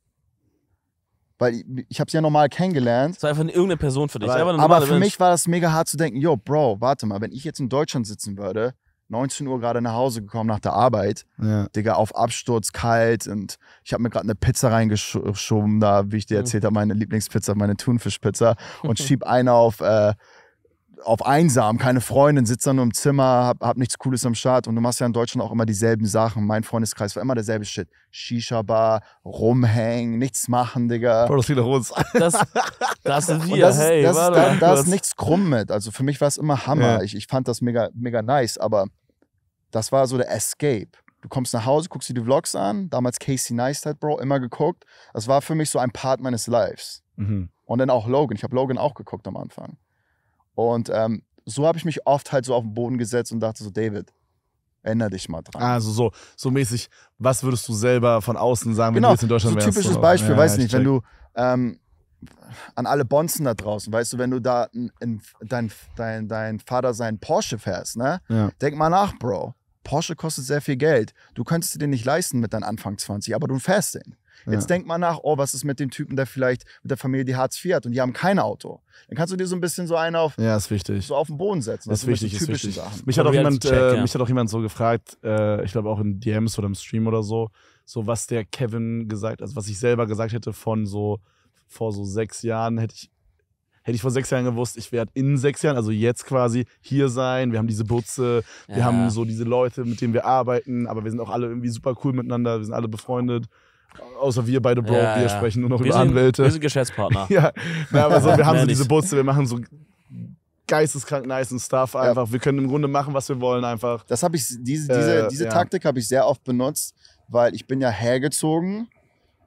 weil ich, ich habe sie ja normal kennengelernt. Das war einfach irgendeine Person für dich. Weil, aber für Mensch. mich war das mega hart zu denken, yo, Bro, warte mal, wenn ich jetzt in Deutschland sitzen würde, 19 Uhr gerade nach Hause gekommen nach der Arbeit, ja. Digga, auf Absturz, kalt und ich habe mir gerade eine Pizza reingeschoben, da, wie ich dir mhm. erzählt habe, meine Lieblingspizza, meine Thunfischpizza und schieb eine auf... Äh, auf einsam, keine Freundin, sitzt dann nur im Zimmer, hab, hab nichts Cooles am Start und du machst ja in Deutschland auch immer dieselben Sachen. Mein Freundeskreis war immer derselbe Shit. Shisha-Bar, rumhängen, nichts machen, Digga. Bro, das wieder uns. Das, das sind wir, das, hey. Das, warte, da, da ist nichts krumm mit. Also für mich war es immer Hammer. Ja. Ich, ich fand das mega, mega nice, aber das war so der Escape. Du kommst nach Hause, guckst dir die Vlogs an, damals Casey Neistat, Bro, immer geguckt. Das war für mich so ein Part meines Lives. Mhm. Und dann auch Logan. Ich habe Logan auch geguckt am Anfang. Und ähm, so habe ich mich oft halt so auf den Boden gesetzt und dachte so, David, erinnere dich mal dran. Also so, so mäßig, was würdest du selber von außen sagen, wenn du genau, jetzt in Deutschland wärst? Genau, so typisches wärst, Beispiel, ja, weiß ja, nicht, check. wenn du ähm, an alle Bonzen da draußen, weißt du, wenn du da in, in, dein, dein, dein Vater seinen Porsche fährst, ne? Ja. Denk mal nach, Bro. Porsche kostet sehr viel Geld. Du könntest dir den nicht leisten mit deinem Anfang 20, aber du fährst den. Jetzt ja. denk mal nach, oh, was ist mit dem Typen, der vielleicht mit der Familie die Hartz IV hat und die haben kein Auto. Dann kannst du dir so ein bisschen so einen auf, ja, ist wichtig. So auf den Boden setzen. Das ist wichtig, ist wichtig. Sachen. Mich hat, auch jemand, check, äh, ja. mich hat auch jemand so gefragt, äh, ich glaube auch in DMs oder im Stream oder so, so was der Kevin gesagt, also was ich selber gesagt hätte von so vor so sechs Jahren, hätte ich hätte ich vor sechs Jahren gewusst, ich werde in sechs Jahren, also jetzt quasi, hier sein. Wir haben diese Butze, wir ja. haben so diese Leute, mit denen wir arbeiten, aber wir sind auch alle irgendwie super cool miteinander, wir sind alle befreundet außer wir beide Bro, ja, wir ja. sprechen nur noch wir über sind, Anwälte. Wir sind Geschäftspartner. ja, Na, aber so, wir haben so diese Busse, wir machen so geisteskrank nice Stuff einfach. Ja. Wir können im Grunde machen, was wir wollen einfach. Das habe ich, diese, diese, äh, diese Taktik habe ich sehr oft benutzt, weil ich bin ja hergezogen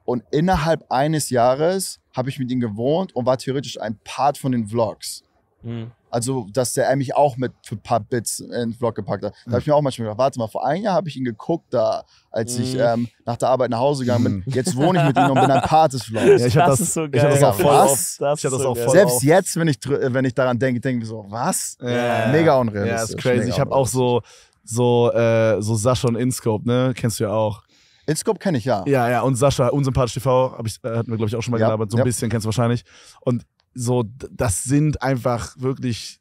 und innerhalb eines Jahres habe ich mit ihnen gewohnt und war theoretisch ein Part von den Vlogs. Mhm. Also, dass der mich auch mit ein paar Bits in Vlog gepackt hat. Da habe ich mir auch manchmal gedacht, warte mal, vor einem Jahr habe ich ihn geguckt, da, als ich mhm. ähm, nach der Arbeit nach Hause gegangen bin. Mhm. Jetzt wohne ich mit ihm und bin ein Part des Vlogs. Ja, ich habe das, das, so ich hab das auch voll das ich hab das so auch voll Selbst auf. jetzt, wenn ich, äh, wenn ich daran denke, denke ich so, was? Ja. Mega unrealistisch. Ja, ist crazy. Ich habe auch so, so, äh, so Sascha und Inscope, ne? Kennst du ja auch. Inscope kenne ich ja. Ja, ja, und Sascha, unsympathisch TV, ich, äh, hatten wir, glaube ich, auch schon mal ja, gelabert, so ein bisschen, kennst du wahrscheinlich. Und so, das sind einfach wirklich,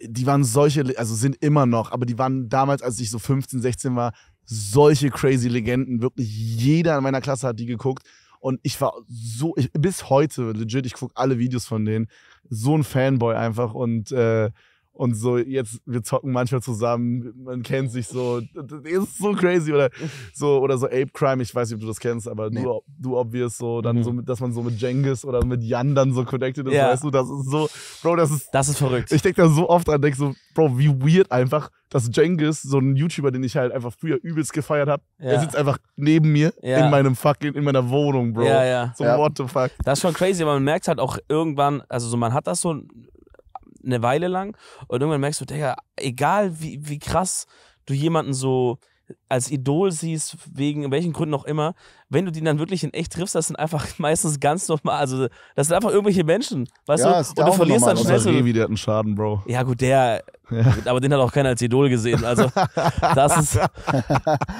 die waren solche, also sind immer noch, aber die waren damals, als ich so 15, 16 war, solche crazy Legenden. Wirklich jeder in meiner Klasse hat die geguckt. Und ich war so, ich, bis heute, legit, ich gucke alle Videos von denen. So ein Fanboy einfach. Und äh, und so jetzt wir zocken manchmal zusammen, man kennt sich so, das ist so crazy oder so oder so Ape Crime, ich weiß nicht, ob du das kennst, aber nee. du, du obvious so dann mhm. so mit, dass man so mit Jengis oder mit Jan dann so connected ist, ja. weißt du, das ist so Bro, das ist das ist verrückt. Ich denke da so oft dran, denke so Bro, wie weird einfach, dass Jengis, so ein YouTuber, den ich halt einfach früher übelst gefeiert habe, ja. er sitzt einfach neben mir ja. in meinem fucking in meiner Wohnung, Bro. Ja, ja. So what the fuck. Das ist schon crazy, aber man merkt halt auch irgendwann, also so man hat das so eine Weile lang. Und irgendwann merkst du, Digga, egal wie, wie krass du jemanden so als Idol siehst, wegen welchen Gründen auch immer, wenn du den dann wirklich in echt triffst, das sind einfach meistens ganz normal, also das sind einfach irgendwelche Menschen, weißt ja, du? Ist und du verlierst dann schnell so. Revi, der hat einen Schaden, Bro. Ja gut, der, ja. aber den hat auch keiner als Idol gesehen, also das ist,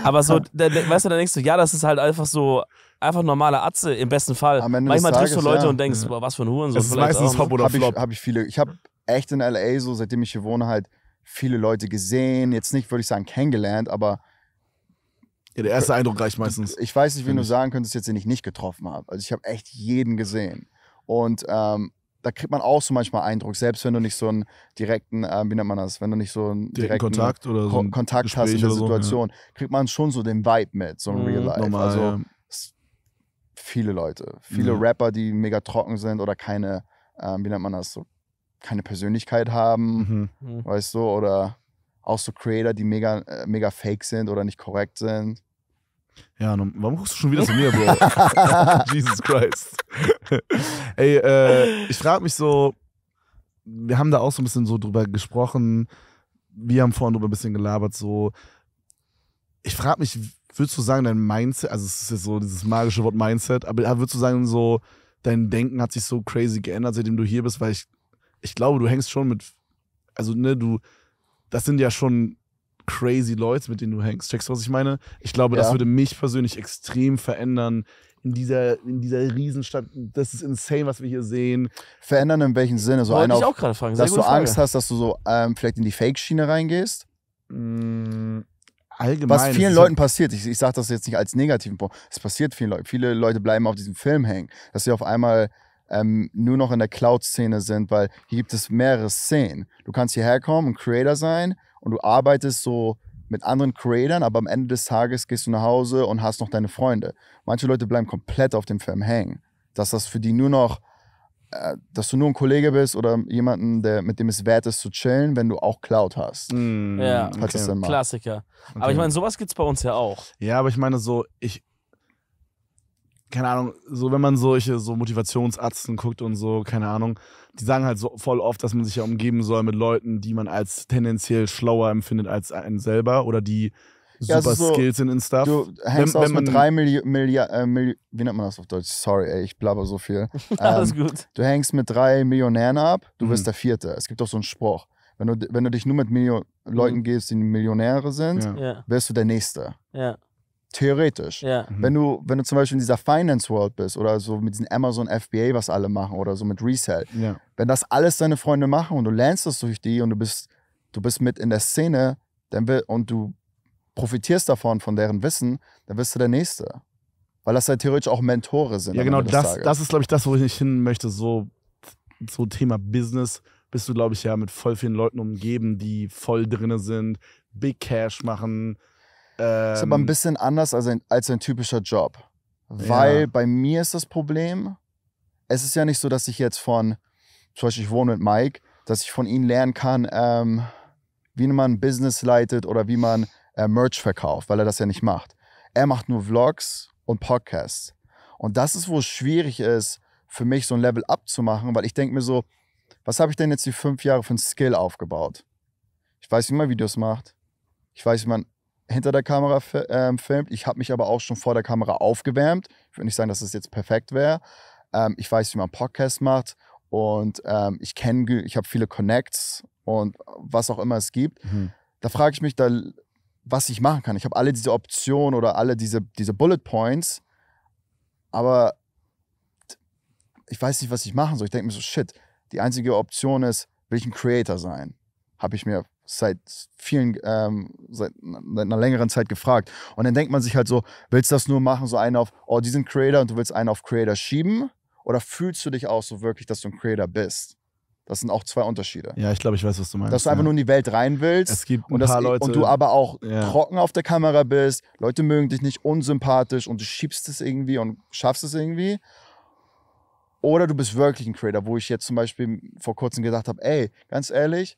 aber so, da, weißt du, dann denkst du, ja, das ist halt einfach so, einfach normale Atze im besten Fall. Manchmal triffst du Leute ja. und denkst, boah, was für ein Hurensohn. Das ist meistens Hop oder Flop. Hab ich, hab ich viele. Ich habe echt in LA, so seitdem ich hier wohne, halt viele Leute gesehen. Jetzt nicht, würde ich sagen, kennengelernt, aber. Ja, der erste Eindruck reicht meistens. Ich weiß nicht, wie du sagen könntest, jetzt den ich nicht getroffen habe. Also ich habe echt jeden gesehen. Und ähm, da kriegt man auch so manchmal Eindruck, selbst wenn du nicht so einen direkten, äh, wie nennt man das, wenn du nicht so einen direkten, direkten Kontakt oder so Ko Kontakt hast in der Situation, so, ja. kriegt man schon so den Vibe mit, so ein mhm, Real Life. Normal, also ja. viele Leute, viele mhm. Rapper, die mega trocken sind oder keine, äh, wie nennt man das, so keine Persönlichkeit haben, mhm. mhm. weißt du, oder auch so Creator, die mega, äh, mega fake sind oder nicht korrekt sind. Ja, warum guckst du schon wieder zu mir, Bro? Jesus Christ. Ey, äh, ich frage mich so, wir haben da auch so ein bisschen so drüber gesprochen, wir haben vorhin drüber ein bisschen gelabert, so, ich frage mich, würdest du sagen, dein Mindset, also es ist jetzt so dieses magische Wort Mindset, aber würdest du sagen, so, dein Denken hat sich so crazy geändert, seitdem du hier bist, weil ich ich glaube, du hängst schon mit, also ne, du, das sind ja schon crazy Leute, mit denen du hängst. Checkst du, was ich meine? Ich glaube, ja. das würde mich persönlich extrem verändern in dieser, in dieser Riesenstadt. Das ist insane, was wir hier sehen. Verändern in welchem Sinne? So Wollte ich auch gerade fragen. Sehr dass du Frage. Angst hast, dass du so ähm, vielleicht in die Fake-Schiene reingehst? Mm, allgemein. Was vielen Leuten halt passiert, ich, ich sage das jetzt nicht als negativen Punkt, es passiert vielen Leuten. Viele Leute bleiben auf diesem Film hängen, dass sie auf einmal ähm, nur noch in der Cloud-Szene sind, weil hier gibt es mehrere Szenen. Du kannst hierher kommen und Creator sein und du arbeitest so mit anderen Creators, aber am Ende des Tages gehst du nach Hause und hast noch deine Freunde. Manche Leute bleiben komplett auf dem Film hängen, dass das für die nur noch äh, dass du nur ein Kollege bist oder jemanden, der, mit dem es wert ist zu chillen, wenn du auch Cloud hast. Mm, ja, okay. Klassiker. Okay. Aber ich meine, sowas gibt es bei uns ja auch. Ja, aber ich meine so, ich, keine Ahnung, so wenn man solche so Motivationsarzten guckt und so, keine Ahnung, die sagen halt so voll oft, dass man sich ja umgeben soll mit Leuten, die man als tendenziell schlauer empfindet als einen selber oder die super ja, also Skills so, sind in Stuff. Du hängst wenn, aus wenn man mit drei Milliarden, Milli äh, Milli wie nennt man das auf Deutsch? Sorry, ey, ich blabber so viel. ähm, Alles gut. Du hängst mit drei Millionären ab, du mhm. wirst der Vierte. Es gibt doch so einen Spruch. Wenn du, wenn du dich nur mit Million Leuten mhm. gehst, die Millionäre sind, ja. wirst du der Nächste. Ja. Theoretisch. Ja. Mhm. Wenn, du, wenn du zum Beispiel in dieser Finance World bist oder so mit diesem Amazon FBA, was alle machen oder so mit Resell, ja. wenn das alles deine Freunde machen und du lernst das durch die und du bist, du bist mit in der Szene dann will, und du profitierst davon, von deren Wissen, dann wirst du der Nächste. Weil das ja halt theoretisch auch Mentore sind. Ja, genau, das, das ist, glaube ich, das, wo ich nicht hin möchte. So, so Thema Business bist du, glaube ich, ja mit voll vielen Leuten umgeben, die voll drinne sind, Big Cash machen, ähm, ist aber ein ähm, bisschen anders als ein, als ein typischer Job. Weil ja. bei mir ist das Problem, es ist ja nicht so, dass ich jetzt von, zum Beispiel ich wohne mit Mike, dass ich von ihm lernen kann, ähm, wie man Business leitet oder wie man äh, Merch verkauft, weil er das ja nicht macht. Er macht nur Vlogs und Podcasts. Und das ist, wo es schwierig ist, für mich so ein Level up zu machen, weil ich denke mir so, was habe ich denn jetzt die fünf Jahre für ein Skill aufgebaut? Ich weiß, wie man Videos macht. Ich weiß, wie man hinter der Kamera ähm, filmt. Ich habe mich aber auch schon vor der Kamera aufgewärmt. Ich würde nicht sagen, dass es das jetzt perfekt wäre. Ähm, ich weiß, wie man Podcast macht und ähm, ich kenne, ich habe viele Connects und äh, was auch immer es gibt. Mhm. Da frage ich mich, da, was ich machen kann. Ich habe alle diese Optionen oder alle diese, diese Bullet Points, aber ich weiß nicht, was ich machen soll. Ich denke mir so, shit, die einzige Option ist, will ich ein Creator sein? Habe ich mir seit vielen, ähm, seit, einer längeren Zeit gefragt. Und dann denkt man sich halt so, willst du das nur machen, so einen auf, oh, die sind Creator und du willst einen auf Creator schieben? Oder fühlst du dich auch so wirklich, dass du ein Creator bist? Das sind auch zwei Unterschiede. Ja, ich glaube, ich weiß, was du meinst. Dass du einfach ja. nur in die Welt rein willst. Es gibt ein und, das, paar Leute, und du aber auch ja. trocken auf der Kamera bist. Leute mögen dich nicht unsympathisch und du schiebst es irgendwie und schaffst es irgendwie. Oder du bist wirklich ein Creator, wo ich jetzt zum Beispiel vor kurzem gedacht habe, ey, ganz ehrlich,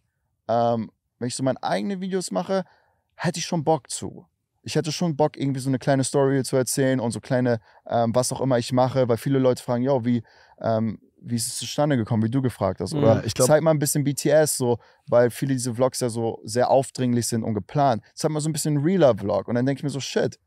ähm, wenn ich so meine eigenen Videos mache, hätte ich schon Bock zu. Ich hätte schon Bock, irgendwie so eine kleine Story zu erzählen und so kleine, ähm, was auch immer ich mache, weil viele Leute fragen, ja, wie, ähm, wie ist es zustande gekommen, wie du gefragt hast. Oder ja, ich glaub, zeig mal ein bisschen BTS, so, weil viele diese Vlogs ja so sehr aufdringlich sind und geplant. Zeig mal so ein bisschen realer Vlog. Und dann denke ich mir so, shit,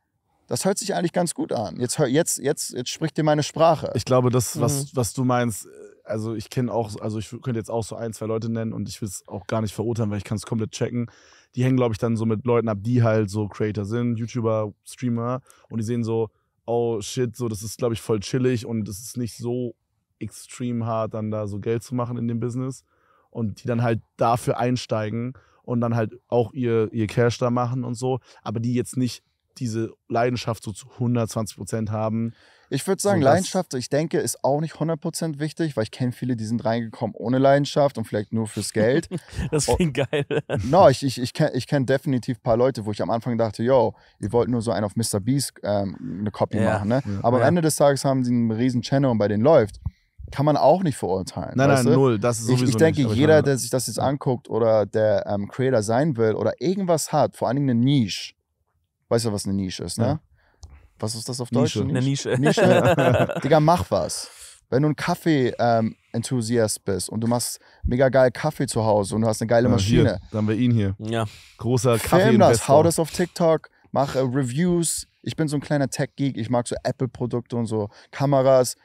das hört sich eigentlich ganz gut an. Jetzt, jetzt, jetzt, jetzt spricht dir meine Sprache. Ich glaube, das, was, mhm. was du meinst, also ich kenne auch, also ich könnte jetzt auch so ein, zwei Leute nennen und ich will es auch gar nicht verurteilen, weil ich kann es komplett checken. Die hängen, glaube ich, dann so mit Leuten ab, die halt so Creator sind, YouTuber, Streamer und die sehen so, oh shit, so das ist, glaube ich, voll chillig und es ist nicht so extrem hart, dann da so Geld zu machen in dem Business und die dann halt dafür einsteigen und dann halt auch ihr, ihr Cash da machen und so, aber die jetzt nicht diese Leidenschaft so zu 120 Prozent haben. Ich würde sagen, Leidenschaft, ich denke, ist auch nicht 100% wichtig, weil ich kenne viele, die sind reingekommen ohne Leidenschaft und vielleicht nur fürs Geld. das oh, klingt und, geil. no, ich, ich, ich kenne ich kenn definitiv ein paar Leute, wo ich am Anfang dachte, yo, ihr wollt nur so einen auf Mr. Beast ähm, eine Copy yeah. machen. Ne? Aber ja. am Ende des Tages haben sie einen riesen Channel und bei denen läuft kann man auch nicht verurteilen. Nein, nein, du? null. Das ist sowieso Ich, ich denke, nicht, jeder, der sich das jetzt anguckt oder der ähm, Creator sein will oder irgendwas hat, vor allen Dingen eine Nische, weißt du, was eine Nische ist, ne? Ja was ist das auf Deutsch? Nische. Eine Nische. Nische. Digga, mach was. Wenn du ein Kaffee-Enthusiast ähm, bist und du machst mega geil Kaffee zu Hause und du hast eine geile ja, Maschine. Hier, dann haben wir ihn hier. Ja. Großer Kaffee. Film das, hau das auf TikTok, mach äh, Reviews. Ich bin so ein kleiner Tech-Geek, ich mag so Apple-Produkte und so Kameras.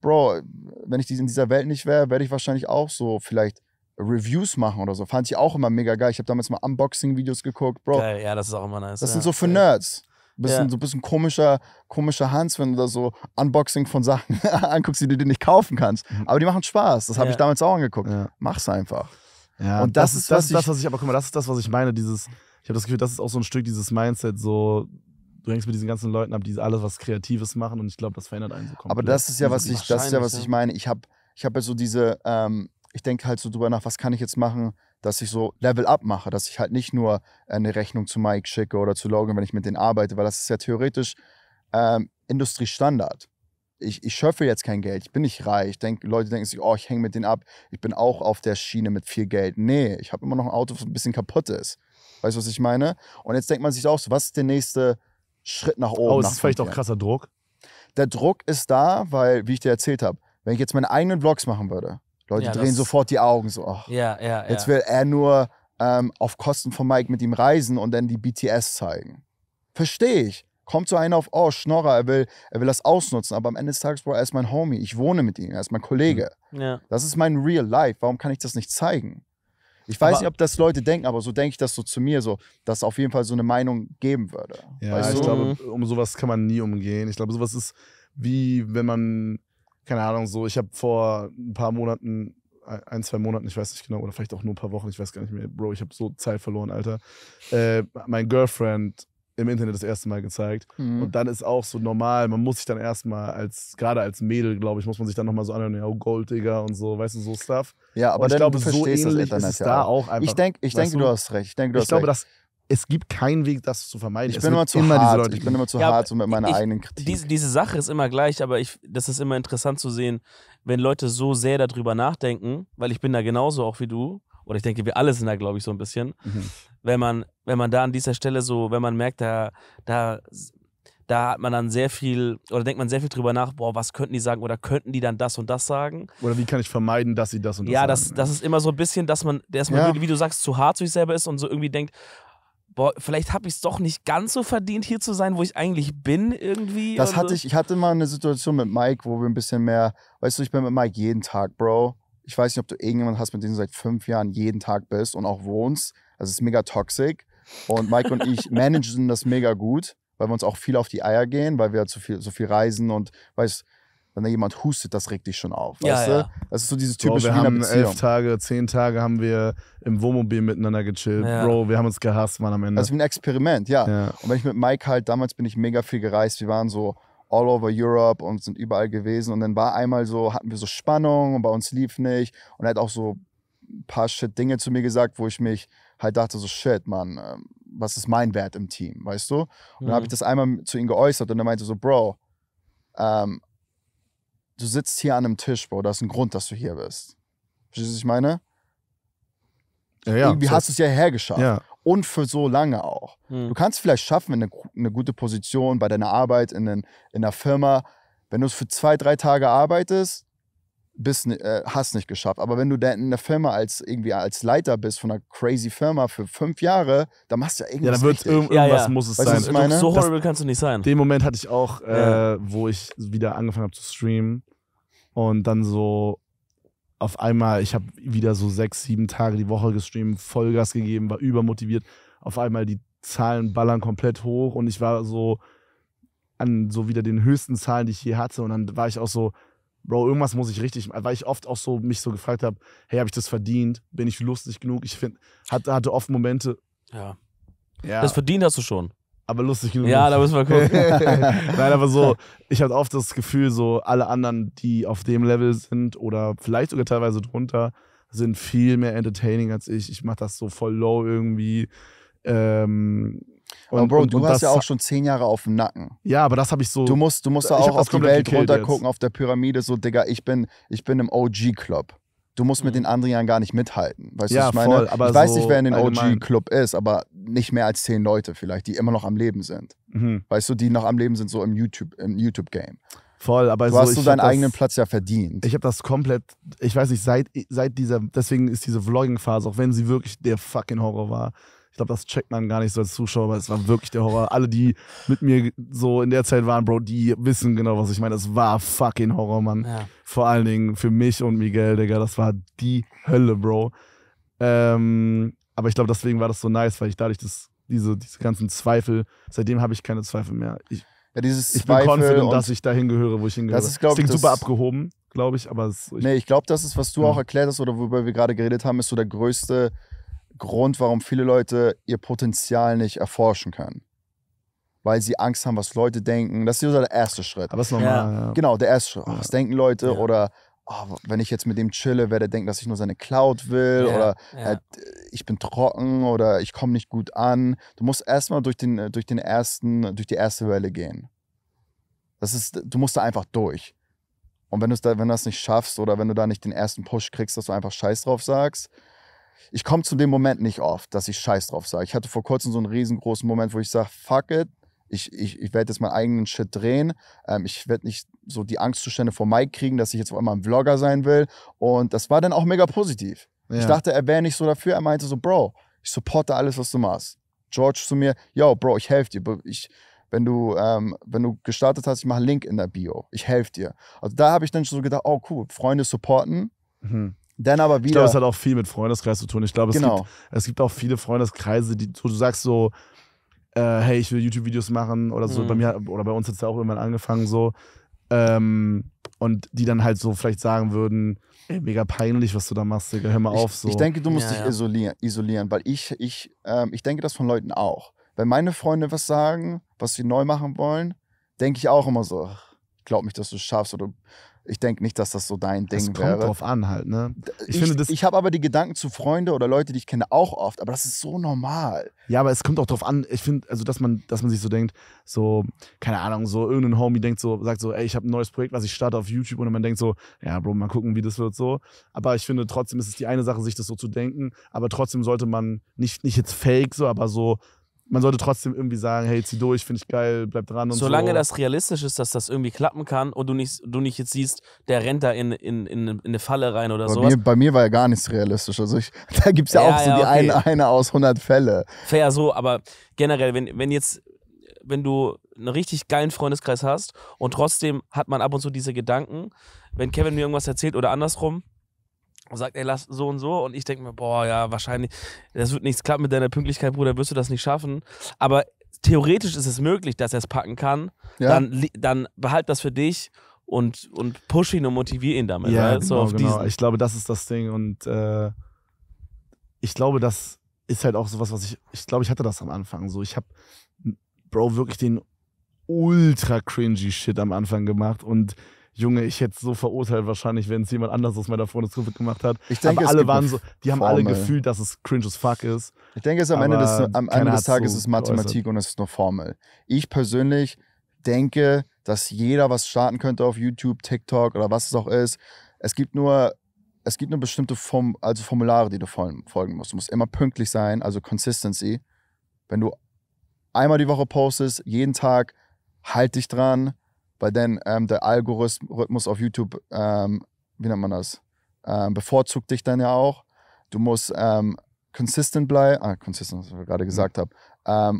Bro, wenn ich in dieser Welt nicht wäre, werde ich wahrscheinlich auch so vielleicht Reviews machen oder so. Fand ich auch immer mega geil. Ich habe damals mal Unboxing-Videos geguckt, Bro. Geil, ja, das ist auch immer nice. Das ja. sind so für Nerds. Bisschen, ja. So ein bisschen komischer, komischer Hans, wenn du da so Unboxing von Sachen anguckst, die du dir nicht kaufen kannst. Mhm. Aber die machen Spaß. Das habe ich damals auch angeguckt. Mach's einfach. und das, das ist, das, ich, das, was ich, aber guck mal, das ist das, was ich meine. Dieses, ich habe das Gefühl, das ist auch so ein Stück dieses Mindset, so du hängst mit diesen ganzen Leuten ab, die alles was Kreatives machen und ich glaube, das verändert einen so komplett. Aber das ist ja, was ich, das ist ja, was ich meine. Ich habe ich hab halt so diese, ähm, ich denke halt so drüber nach, was kann ich jetzt machen, dass ich so Level Up mache, dass ich halt nicht nur äh, eine Rechnung zu Mike schicke oder zu Logan, wenn ich mit denen arbeite, weil das ist ja theoretisch ähm, Industriestandard. Ich, ich schöpfe jetzt kein Geld, ich bin nicht reich. Denk, Leute denken sich, oh, ich hänge mit denen ab, ich bin auch auf der Schiene mit viel Geld. Nee, ich habe immer noch ein Auto, das ein bisschen kaputt ist. Weißt du, was ich meine? Und jetzt denkt man sich auch so, was ist der nächste Schritt nach oben? Oh, ist vielleicht auch krasser Druck? Der Druck ist da, weil, wie ich dir erzählt habe, wenn ich jetzt meine eigenen Vlogs machen würde, Leute ja, drehen sofort die Augen so. Oh, ja, ja, jetzt will er nur ähm, auf Kosten von Mike mit ihm reisen und dann die BTS zeigen. Verstehe ich. Kommt so einer auf, oh, Schnorrer, er will, er will das ausnutzen, aber am Ende des Tages, Bro, er ist mein Homie, ich wohne mit ihm, er ist mein Kollege. Hm. Das ist mein Real Life, warum kann ich das nicht zeigen? Ich weiß aber, nicht, ob das Leute denken, aber so denke ich das so zu mir, so, dass es auf jeden Fall so eine Meinung geben würde. Ja, weißt du? ich glaube, um sowas kann man nie umgehen. Ich glaube, sowas ist wie wenn man keine Ahnung, so, ich habe vor ein paar Monaten, e, ein, zwei Monaten, ich weiß nicht genau, oder vielleicht auch nur ein paar Wochen, ich weiß gar nicht mehr, Bro, ich habe so Zeit verloren, Alter. Äh, mein Girlfriend im Internet das erste Mal gezeigt. Mhm. Und dann ist auch so normal, man muss sich dann erstmal als, gerade als Mädel, glaube ich, muss man sich dann nochmal so anhören, ja, oh, Gold, Digga und so, weißt du, so Stuff. Ja, aber und ich glaube, so ähnlich das Internet ist es ja da auch, einfach. Ich denke, ich denke du, hast recht. Ich denke, du ich hast glaube, recht. das es gibt keinen Weg, das zu vermeiden. Ich bin immer zu immer hart. ich bin immer zu ja, hart so mit meiner ich, eigenen Kritik. Diese, diese Sache ist immer gleich, aber ich, das ist immer interessant zu sehen, wenn Leute so sehr darüber nachdenken, weil ich bin da genauso auch wie du. Oder ich denke, wir alle sind da, glaube ich, so ein bisschen. Mhm. Wenn man, wenn man da an dieser Stelle so, wenn man merkt, da, da, da hat man dann sehr viel, oder denkt man sehr viel drüber nach, boah, was könnten die sagen oder könnten die dann das und das sagen? Oder wie kann ich vermeiden, dass sie das und das ja, sagen? Das, ja, das ist immer so ein bisschen, dass man, dass man, ja. wie, wie du sagst, zu hart zu sich selber ist und so irgendwie denkt, boah, vielleicht habe ich es doch nicht ganz so verdient, hier zu sein, wo ich eigentlich bin irgendwie. Das hatte ich, ich hatte mal eine Situation mit Mike, wo wir ein bisschen mehr, weißt du, ich bin mit Mike jeden Tag, Bro. Ich weiß nicht, ob du irgendjemanden hast, mit dem du seit fünf Jahren jeden Tag bist und auch wohnst. Das ist mega toxic. Und Mike und ich managen das mega gut, weil wir uns auch viel auf die Eier gehen, weil wir halt viel, so viel reisen und weißt du, wenn da jemand hustet, das regt dich schon auf. Ja, weißt ja. Du? Das ist so dieses typische Bro, wir haben elf Tage, zehn Tage haben wir im Wohnmobil miteinander gechillt. Ja. Bro, wir haben uns gehasst, Mann, am Ende. Das ist wie ein Experiment, ja. ja. Und wenn ich mit Mike halt, damals bin ich mega viel gereist, wir waren so all over Europe und sind überall gewesen und dann war einmal so, hatten wir so Spannung und bei uns lief nicht und er hat auch so ein paar shit Dinge zu mir gesagt, wo ich mich halt dachte so, shit, Mann, ähm, was ist mein Wert im Team, weißt du? Und mhm. dann habe ich das einmal zu ihm geäußert und er meinte so, Bro, ähm, du sitzt hier an einem Tisch, Bro, das ist ein Grund, dass du hier bist. Verstehst du, was ich meine? Ja, ja, Irgendwie so hast du es ja hergeschafft. Ja. Und für so lange auch. Mhm. Du kannst es vielleicht schaffen, eine, eine gute Position bei deiner Arbeit, in, den, in der Firma, wenn du es für zwei, drei Tage arbeitest, bist, äh, hast nicht geschafft. Aber wenn du da in der Firma als irgendwie als Leiter bist von einer crazy Firma für fünf Jahre, dann machst du ja irgendwas. Ja, dann wird irg irgendwas ja, ja. muss es weißt sein. Du, meine? So horrible das, kannst du nicht sein. Den Moment hatte ich auch, äh, wo ich wieder angefangen habe zu streamen und dann so auf einmal, ich habe wieder so sechs, sieben Tage die Woche gestreamt, Vollgas gegeben, war übermotiviert. Auf einmal die Zahlen ballern komplett hoch und ich war so an so wieder den höchsten Zahlen, die ich je hatte. Und dann war ich auch so, Bro, irgendwas muss ich richtig, weil ich oft auch so mich so gefragt habe, hey, habe ich das verdient? Bin ich lustig genug? Ich finde, hatte, hatte oft Momente. Ja. ja. Das verdient hast du schon. Aber lustig genug. Ja, da müssen wir gucken. Nein, aber so, ich habe oft das Gefühl, so alle anderen, die auf dem Level sind oder vielleicht sogar teilweise drunter, sind viel mehr entertaining als ich. Ich mache das so voll low irgendwie. Ähm, und, aber Bro, und, du und hast ja auch schon zehn Jahre auf dem Nacken. Ja, aber das habe ich so. Du musst, du musst da auch auf die Welt runtergucken, jetzt. auf der Pyramide, so, Digga, ich bin, ich bin im OG-Club. Du musst mit mhm. den anderen Jahren gar nicht mithalten. Weißt ja, du, ich meine, voll, aber ich weiß nicht, wer in den OG-Club ist, aber nicht mehr als zehn Leute vielleicht, die immer noch am Leben sind. Mhm. Weißt du, die noch am Leben sind, so im YouTube-Game. im YouTube Voll, aber du so, hast so deinen das, eigenen Platz ja verdient. Ich habe das komplett, ich weiß nicht, seit, seit dieser, deswegen ist diese Vlogging-Phase, auch wenn sie wirklich der fucking Horror war, ich glaube, das checkt man gar nicht so als Zuschauer, weil es war wirklich der Horror. Alle, die mit mir so in der Zeit waren, Bro, die wissen genau, was ich meine. Es war fucking Horror, Mann. Ja. Vor allen Dingen für mich und Miguel, Digga, das war die Hölle, Bro. Ähm, aber ich glaube, deswegen war das so nice, weil ich dadurch das, diese, diese ganzen Zweifel, seitdem habe ich keine Zweifel mehr. Ich, ja, dieses ich bin confident, dass ich dahin gehöre, wo ich hingehöre. Das ist, glaub, das klingt das super abgehoben, glaube ich, aber es, ich, Nee, ich glaube, das ist, was du ja. auch erklärt hast oder worüber wir gerade geredet haben, ist so der größte Grund, warum viele Leute ihr Potenzial nicht erforschen können. Weil sie Angst haben, was Leute denken. Das ist der erste Schritt. Aber ist normal. Ja. Genau, der erste Schritt. was denken Leute? Ja. Oder oh, wenn ich jetzt mit dem chille, werde er denken, dass ich nur seine Cloud will. Ja. Oder halt, ich bin trocken oder ich komme nicht gut an. Du musst erstmal durch, den, durch, den durch die erste Welle gehen. Das ist, du musst da einfach durch. Und wenn du da, wenn das nicht schaffst oder wenn du da nicht den ersten Push kriegst, dass du einfach Scheiß drauf sagst, ich komme zu dem Moment nicht oft, dass ich Scheiß drauf sage. Ich hatte vor kurzem so einen riesengroßen Moment, wo ich sage, fuck it, ich, ich, ich werde jetzt meinen eigenen Shit drehen. Ähm, ich werde nicht so die Angstzustände vor Mike kriegen, dass ich jetzt auch immer ein Vlogger sein will. Und das war dann auch mega positiv. Ja. Ich dachte, er wäre nicht so dafür. Er meinte so, Bro, ich supporte alles, was du machst. George zu mir, yo, Bro, ich helfe dir. Ich, wenn du, ähm, wenn du gestartet hast, ich mache einen Link in der Bio. Ich helfe dir. Also da habe ich dann schon so gedacht, oh cool, Freunde supporten. Mhm. Dann aber wieder. Ich glaube, es hat auch viel mit Freundeskreis zu tun. Ich glaube, es, genau. gibt, es gibt auch viele Freundeskreise, die du sagst so, äh, hey, ich will YouTube-Videos machen oder so. Mhm. Bei mir oder bei uns hat es ja auch irgendwann angefangen so. Ähm, und die dann halt so vielleicht sagen würden, ey, mega peinlich, was du da machst, Digga, hör mal ich, auf. So. Ich denke, du musst ja, dich ja. Isolieren, isolieren, weil ich, ich, ähm, ich denke das von Leuten auch. Wenn meine Freunde was sagen, was sie neu machen wollen, denke ich auch immer so, glaub mich, dass du es schaffst oder ich denke nicht, dass das so dein Ding das kommt wäre. Kommt drauf an halt, ne? Ich, ich finde das. Ich habe aber die Gedanken zu Freunde oder Leute, die ich kenne, auch oft. Aber das ist so normal. Ja, aber es kommt auch drauf an. Ich finde, also dass man, dass man sich so denkt, so keine Ahnung, so irgendein Homie denkt so, sagt so, ey, ich habe ein neues Projekt, was ich starte auf YouTube und man denkt so, ja, Bro, mal gucken, wie das wird so. Aber ich finde trotzdem ist es die eine Sache, sich das so zu denken. Aber trotzdem sollte man nicht nicht jetzt fake so, aber so man sollte trotzdem irgendwie sagen, hey, zieh durch, finde ich geil, bleib dran und Solange so. das realistisch ist, dass das irgendwie klappen kann und du nicht, du nicht jetzt siehst, der rennt da in, in, in, eine Falle rein oder so. Bei mir war ja gar nichts realistisch. Also ich, da gibt es ja, ja, auch so die okay. eine, eine aus 100 Fälle. Fair so, aber generell, wenn, wenn jetzt, wenn du einen richtig geilen Freundeskreis hast und trotzdem hat man ab und zu diese Gedanken, wenn Kevin mir irgendwas erzählt oder andersrum, und sagt, ey, lass so und so. Und ich denke mir, boah, ja, wahrscheinlich, das wird nichts klappen mit deiner Pünktlichkeit, Bruder, wirst du das nicht schaffen. Aber theoretisch ist es möglich, dass er es packen kann. Ja. Dann, dann behalt das für dich und, und push ihn und motivier ihn damit. Ja, halt. genau, so genau. Ich glaube, das ist das Ding. Und äh, ich glaube, das ist halt auch sowas, was ich, ich glaube, ich hatte das am Anfang so. Ich habe, Bro, wirklich den ultra cringy Shit am Anfang gemacht und Junge, ich hätte so verurteilt wahrscheinlich, wenn es jemand anders aus meiner Freundesgruppe gemacht hat. Ich denke, aber alle waren so, die haben Formel. alle gefühlt, dass es cringe as fuck ist. Ich denke, es am Ende des, am Ende des Tages so ist es Mathematik geäußert. und es ist nur Formel. Ich persönlich denke, dass jeder was starten könnte auf YouTube, TikTok oder was es auch ist. Es gibt nur es gibt nur bestimmte Form, also Formulare, die du folgen musst. Du musst immer pünktlich sein, also Consistency. Wenn du einmal die Woche postest, jeden Tag, halt dich dran weil dann ähm, der Algorithmus auf YouTube, ähm, wie nennt man das, ähm, bevorzugt dich dann ja auch. Du musst ähm, consistent bleiben, ah, consistent, was ich gerade mhm. gesagt mhm. habe,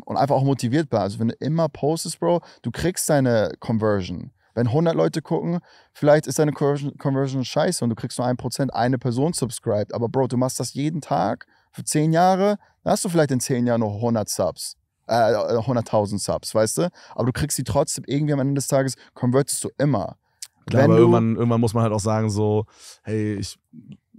und einfach auch motiviert bleiben. Also wenn du immer postest, Bro, du kriegst deine Conversion. Wenn 100 Leute gucken, vielleicht ist deine Conversion, Conversion scheiße und du kriegst nur 1%, eine Person subscribed. Aber Bro, du machst das jeden Tag für 10 Jahre, dann hast du vielleicht in 10 Jahren noch 100 Subs äh, 100.000 Subs, weißt du? Aber du kriegst sie trotzdem irgendwie am Ende des Tages, konvertest du immer. Klar, aber irgendwann, irgendwann muss man halt auch sagen, so, hey, ich,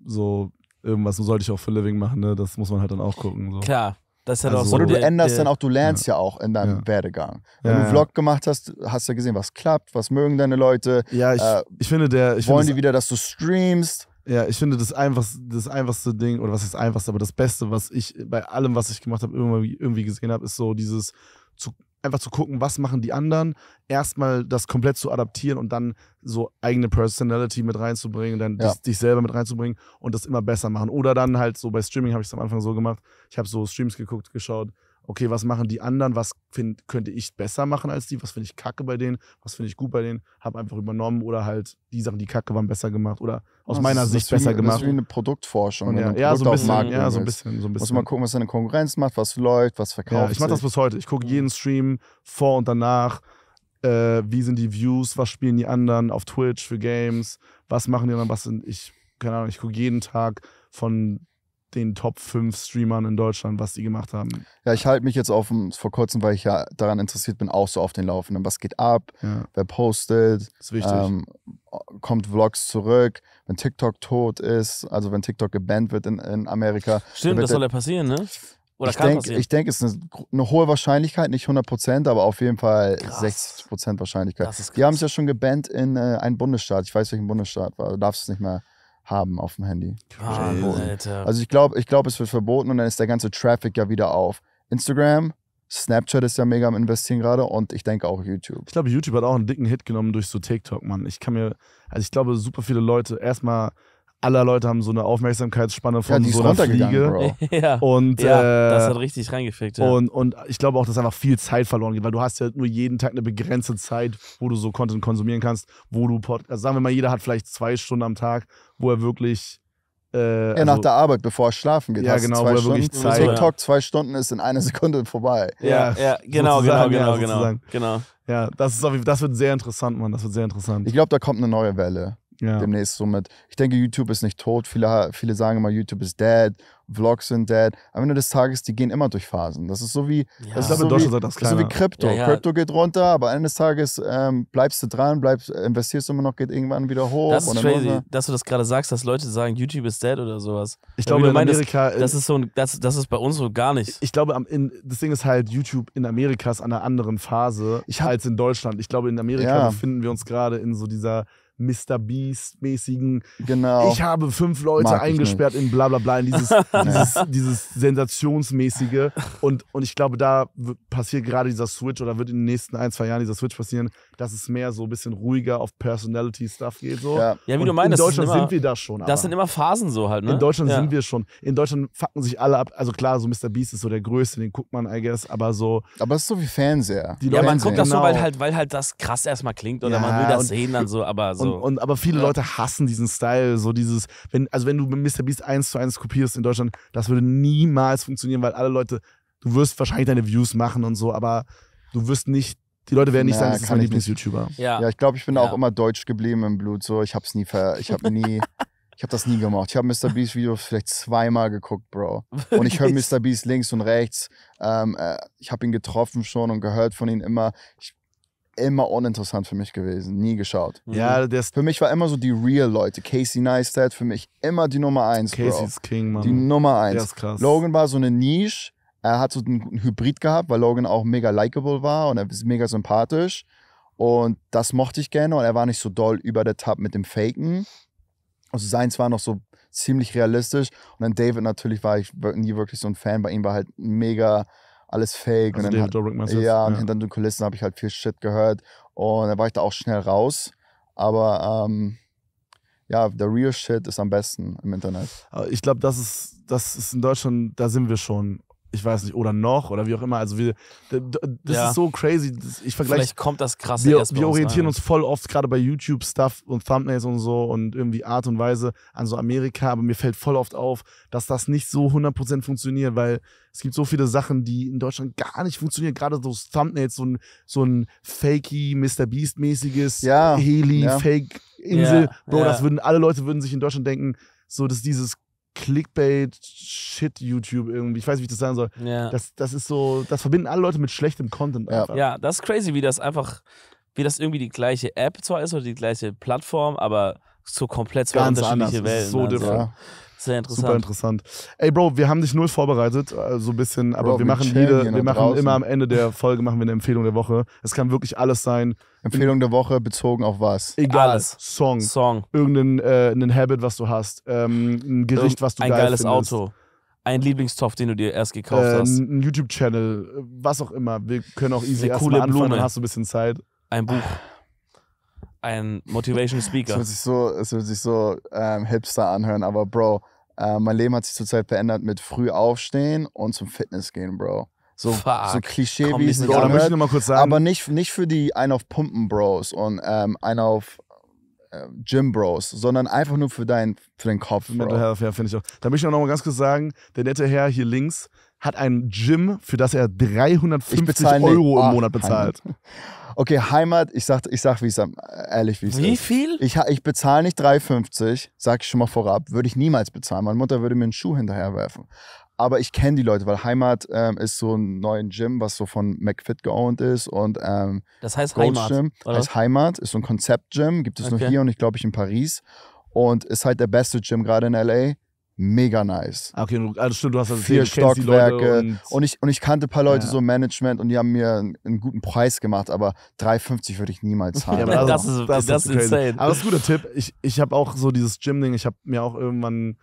so, irgendwas sollte ich auch für Living machen, ne? Das muss man halt dann auch gucken. So. Klar. Das ist halt also, auch so. Oder du änderst dann auch, du lernst ja, ja auch in deinem ja. Werdegang. Wenn ja, du einen Vlog gemacht hast, hast du ja gesehen, was klappt, was mögen deine Leute. Ja, ich, äh, ich finde der. Ich wollen finde die wieder, dass du streamst? Ja, ich finde das einfachste, das einfachste Ding, oder was ist das einfachste, aber das Beste, was ich bei allem, was ich gemacht habe, irgendwie, irgendwie gesehen habe, ist so dieses zu, einfach zu gucken, was machen die anderen, erstmal das komplett zu adaptieren und dann so eigene Personality mit reinzubringen, dann ja. dich, dich, selber mit reinzubringen und das immer besser machen. Oder dann halt so bei Streaming habe ich es am Anfang so gemacht, ich habe so Streams geguckt, geschaut, okay, was machen die anderen, was find, könnte ich besser machen als die, was finde ich kacke bei denen, was finde ich gut bei denen, habe einfach übernommen oder halt die Sachen, die kacke waren, besser gemacht oder aus das meiner ist, Sicht besser wie, gemacht. Das ist wie eine Produktforschung. Ja, ja, so ein bisschen, ja, so ein bisschen, so ein bisschen. Muss mal gucken, was deine Konkurrenz macht, was läuft, was verkauft. Ja, ich mache das bis heute. Ich gucke jeden Stream vor und danach. Äh, wie sind die Views, was spielen die anderen auf Twitch für Games, was machen die anderen, was sind ich, keine Ahnung, ich gucke jeden Tag von den Top 5 Streamern in Deutschland, was die gemacht haben. Ja, ich halte mich jetzt auf vor kurzem, weil ich ja daran interessiert bin, auch so auf den Laufenden. Was geht ab? Ja. Wer postet? ist wichtig. Ähm, kommt Vlogs zurück? Wenn TikTok tot ist, also wenn TikTok gebannt wird in, in Amerika. Stimmt, das soll ja passieren, ne? Oder ich kann denk, passieren. Ich denke, es ist eine, eine, hohe Wahrscheinlichkeit, nicht 100%, aber auf jeden Fall krass. 60% Wahrscheinlichkeit. Die haben es ja schon gebannt in äh, einen Bundesstaat. Ich weiß, welchen Bundesstaat war. Du darfst es nicht mehr haben auf dem Handy. Krass, ah, also ich glaube, ich glaub, es wird verboten und dann ist der ganze Traffic ja wieder auf. Instagram, Snapchat ist ja mega am Investieren gerade und ich denke auch YouTube. Ich glaube, YouTube hat auch einen dicken Hit genommen durch so TikTok, Mann. Ich kann mir, also ich glaube, super viele Leute, erstmal aller Leute haben so eine Aufmerksamkeitsspanne von ja, so einer Fliege. ja. Und, ja, äh, das hat richtig reingefickt. Ja. Und, und ich glaube auch, dass einfach viel Zeit verloren geht, weil du hast ja nur jeden Tag eine begrenzte Zeit, wo du so Content konsumieren kannst, wo du Podcast, also sagen wir mal, jeder hat vielleicht zwei Stunden am Tag, wo er wirklich äh, ja, also, nach der Arbeit, bevor er schlafen geht. Ja, genau, zwei wo er Stunden, Zeit. TikTok zwei Stunden ist in einer Sekunde vorbei. Ja, ja, ja genau, genau, genau, ja, genau, genau. Ja, das, ist auf, das wird sehr interessant, Mann. Das wird sehr interessant. Ich glaube, da kommt eine neue Welle ja. demnächst so mit. Ich denke, YouTube ist nicht tot. Viele, viele sagen immer, YouTube ist dead, Vlogs sind dead. Am Ende des Tages, die gehen immer durch Phasen. Das ist so wie, ja. das ist so wie, das so wie Krypto. Ja, Krypto geht runter, aber am Ende des Tages ähm, bleibst du dran, bleibst, äh, investierst immer noch, geht irgendwann wieder hoch. Das ist crazy, runter. dass du das gerade sagst, dass Leute sagen, YouTube ist dead oder sowas. Ich glaube, in meinst, Amerika. Äh, das ist, so ein, das, das ist bei uns so gar nicht. Ich glaube, in, das Ding ist halt, YouTube in Amerika ist an einer anderen Phase hab, als in Deutschland. Ich glaube, in Amerika befinden wir uns gerade in so dieser Mr. Beast-mäßigen, genau. ich habe fünf Leute Mag eingesperrt in bla bla bla, in dieses, dieses, dieses sensationsmäßige. Und, und ich glaube, da passiert gerade dieser Switch oder wird in den nächsten ein, zwei Jahren dieser Switch passieren, dass es mehr so ein bisschen ruhiger auf Personality-Stuff geht. So. Ja. ja, wie du meinst. In Deutschland immer, sind wir da schon. Aber. Das sind immer Phasen so halt, ne? In Deutschland ja. sind wir schon. In Deutschland fucken sich alle ab. Also klar, so Mr. Beast ist so der Größte, den guckt man, I guess, aber so. Aber es ist so wie Fernseher. Die ja, Leute man guckt das genau. so, weil genau halt, weil halt das krass erstmal klingt oder ja, man will das und, sehen dann so, aber so. Und, und aber viele Leute hassen diesen Style, so dieses, wenn, also wenn du Mr. Beast 1 zu 1 kopierst in Deutschland, das würde niemals funktionieren, weil alle Leute, du wirst wahrscheinlich deine Views machen und so, aber du wirst nicht die Leute werden nicht Na, sagen, das ist mein Lieblings-YouTuber. Ja. ja, ich glaube, ich bin ja. auch immer deutsch geblieben im Blut. So, ich hab's nie ver. Ich hab nie. Ich habe das nie gemacht. Ich habe Mr. Beast Videos vielleicht zweimal geguckt, Bro. Und ich höre Mr. Beast links und rechts. Ähm, äh, ich habe ihn getroffen schon und gehört von ihm immer. Ich, immer uninteressant für mich gewesen. Nie geschaut. Mhm. Ja, das für mich war immer so die real Leute. Casey Neistat für mich immer die Nummer eins, Casey Bro. Casey's King, Mann. Die Nummer eins. Der ist krass. Logan war so eine Nische er hat so einen Hybrid gehabt, weil Logan auch mega likable war und er ist mega sympathisch. Und das mochte ich gerne. Und er war nicht so doll über der Tab mit dem Faken. Also seins war noch so ziemlich realistisch. Und dann David natürlich war ich nie wirklich so ein Fan. Bei ihm war halt mega alles fake. Also und dann David hat, ja, und hinter den Kulissen habe ich halt viel Shit gehört. Und dann war ich da auch schnell raus. Aber ähm, ja, der real Shit ist am besten im Internet. Ich glaube, das ist, das ist in Deutschland, da sind wir schon ich weiß nicht, oder noch oder wie auch immer. Also wir, das ja. ist so crazy. Ich vergleiche. Vielleicht kommt das krass. Wir, wir orientieren uns, uns voll oft gerade bei YouTube Stuff und Thumbnails und so und irgendwie Art und Weise an so Amerika, aber mir fällt voll oft auf, dass das nicht so 100% funktioniert, weil es gibt so viele Sachen, die in Deutschland gar nicht funktionieren. Gerade so Thumbnails, so ein, so ein fakey Mr. Beast mäßiges ja. Heli Fake Insel, ja. Bro, das würden alle Leute würden sich in Deutschland denken, so dass dieses Clickbait-Shit-YouTube irgendwie. Ich weiß nicht, wie ich das sagen soll. Ja. Das, das ist so, das verbinden alle Leute mit schlechtem Content einfach. Ja, das ist crazy, wie das einfach, wie das irgendwie die gleiche App zwar ist oder die gleiche Plattform, aber so komplett zwei Ganz unterschiedliche anders. Welten. so also. different. Ja. Sehr interessant. Super interessant. Ey, Bro, wir haben dich null vorbereitet, äh, so also ein bisschen, aber Bro, wir machen jede, wir machen draußen. immer am Ende der Folge machen wir eine Empfehlung der Woche. Es kann wirklich alles sein. Empfehlung der Woche bezogen auf was? Egal. Alles. Song. Song. Irgendein äh, Habit, was du hast. Ähm, ein Gericht, was du ein geil findest. Ein geiles Auto. Ein Lieblingstopf, den du dir erst gekauft äh, hast. Ein YouTube-Channel, äh, was auch immer. Wir können auch easy erstmal anfangen, Blume. dann hast du ein bisschen Zeit. Ein Buch ein Motivation Speaker. Es wird sich so, es wird sich so ähm, hipster anhören, aber Bro, äh, mein Leben hat sich zurzeit verändert mit früh aufstehen und zum Fitness gehen, Bro. So, Fuck. so Klischee Komm, wie es anhört, nicht aber nicht, nicht für die ein auf Pumpen Bros und ähm, ein auf äh, Gym Bros, sondern einfach nur für, dein, für den Kopf. Bro. Mental Health, ja, finde ich auch. Da möchte ich noch mal ganz kurz sagen, der nette Herr hier links hat ein Gym, für das er 350 Euro im Monat bezahlt. Okay, Heimat, ich sag, ich sag wie es ehrlich wie es Wie viel? Ich, ich bezahle nicht 3,50, sag ich schon mal vorab, würde ich niemals bezahlen. Meine Mutter würde mir einen Schuh hinterherwerfen. Aber ich kenne die Leute, weil Heimat ähm, ist so ein neues Gym, was so von McFit geowned ist und ähm, das heißt Gold Heimat. Gym. Oder? Heißt Heimat, ist so ein Konzept-Gym, gibt es okay. nur hier und ich glaube ich in Paris. Und ist halt der beste Gym gerade in LA mega nice. Ah, okay, also stimmt, du hast das also Vier erzählt, Stockwerke. Und, und, ich, und ich kannte ein paar Leute, ja. so Management, und die haben mir einen, guten Preis gemacht, aber 3,50 würde ich niemals haben. ja, das, also, ist, das, das ist insane. Aber das ist ein guter Tipp. Ich, ich habe auch so dieses Gym-Ding, ich habe mir auch irgendwann,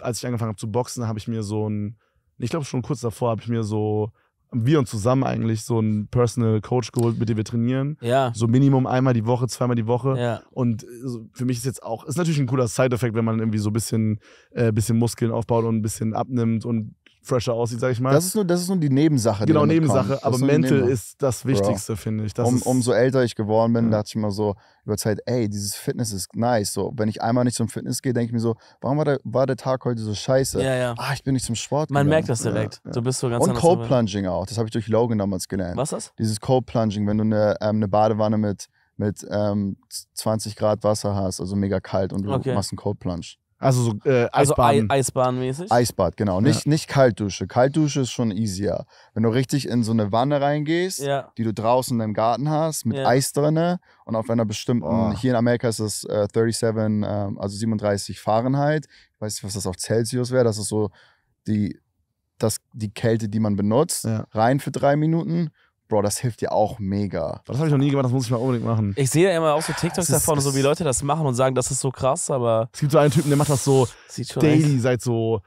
als ich angefangen habe zu boxen, habe ich mir so ein, ich glaube schon kurz davor, habe ich mir so wir uns zusammen eigentlich so einen Personal Coach geholt, mit dem wir trainieren. Ja. So Minimum einmal die Woche, zweimal die Woche. Ja. Und äh, für mich ist jetzt auch, ist natürlich ein cooler Side-Effekt, wenn man irgendwie so ein bisschen, äh, bisschen Muskeln aufbaut und ein bisschen abnimmt und fresher aussieht, sag ich mal. Das ist nur, das ist nur die Nebensache. Genau, die Nebensache. Aber mental Nebensache. ist das Wichtigste, finde ich. Das um, umso älter ich geworden bin, ja. dachte ich mir so über Zeit, ey, dieses Fitness ist nice. So, wenn ich einmal nicht zum Fitness gehe, denke ich mir so, warum war der, war der Tag heute so scheiße? Ja, ja. Ah, ich bin nicht zum Sport Man gegangen. merkt das direkt. Ja, ja. Du bist so ganz Und Cold Plunging auch. Das habe ich durch Logan damals gelernt. Was ist das? Dieses Cold Plunging, wenn du eine, ähm, eine Badewanne mit mit ähm, 20 Grad Wasser hast, also mega kalt und du okay. machst einen Cold Plunge. Also so äh, Eisbahn. Also Eisbahnmäßig? Eisbad, genau. Nicht, ja. nicht Kaltdusche. Kaltdusche ist schon easier. Wenn du richtig in so eine Wanne reingehst, ja. die du draußen in deinem Garten hast, mit ja. Eis drinne und auf einer bestimmten, oh. hier in Amerika ist das äh, 37, äh, also 37 Fahrenheit. Ich weiß nicht, was das auf Celsius wäre. Das ist so die, das, die Kälte, die man benutzt. Rein für drei Minuten Bro, das hilft dir auch mega. Das habe ich noch nie gemacht, das muss ich mal unbedingt machen. Ich sehe ja immer auch so TikToks ist, davon, so wie Leute das machen und sagen, das ist so krass, aber. Es gibt so einen Typen, der macht das so daily echt. seit so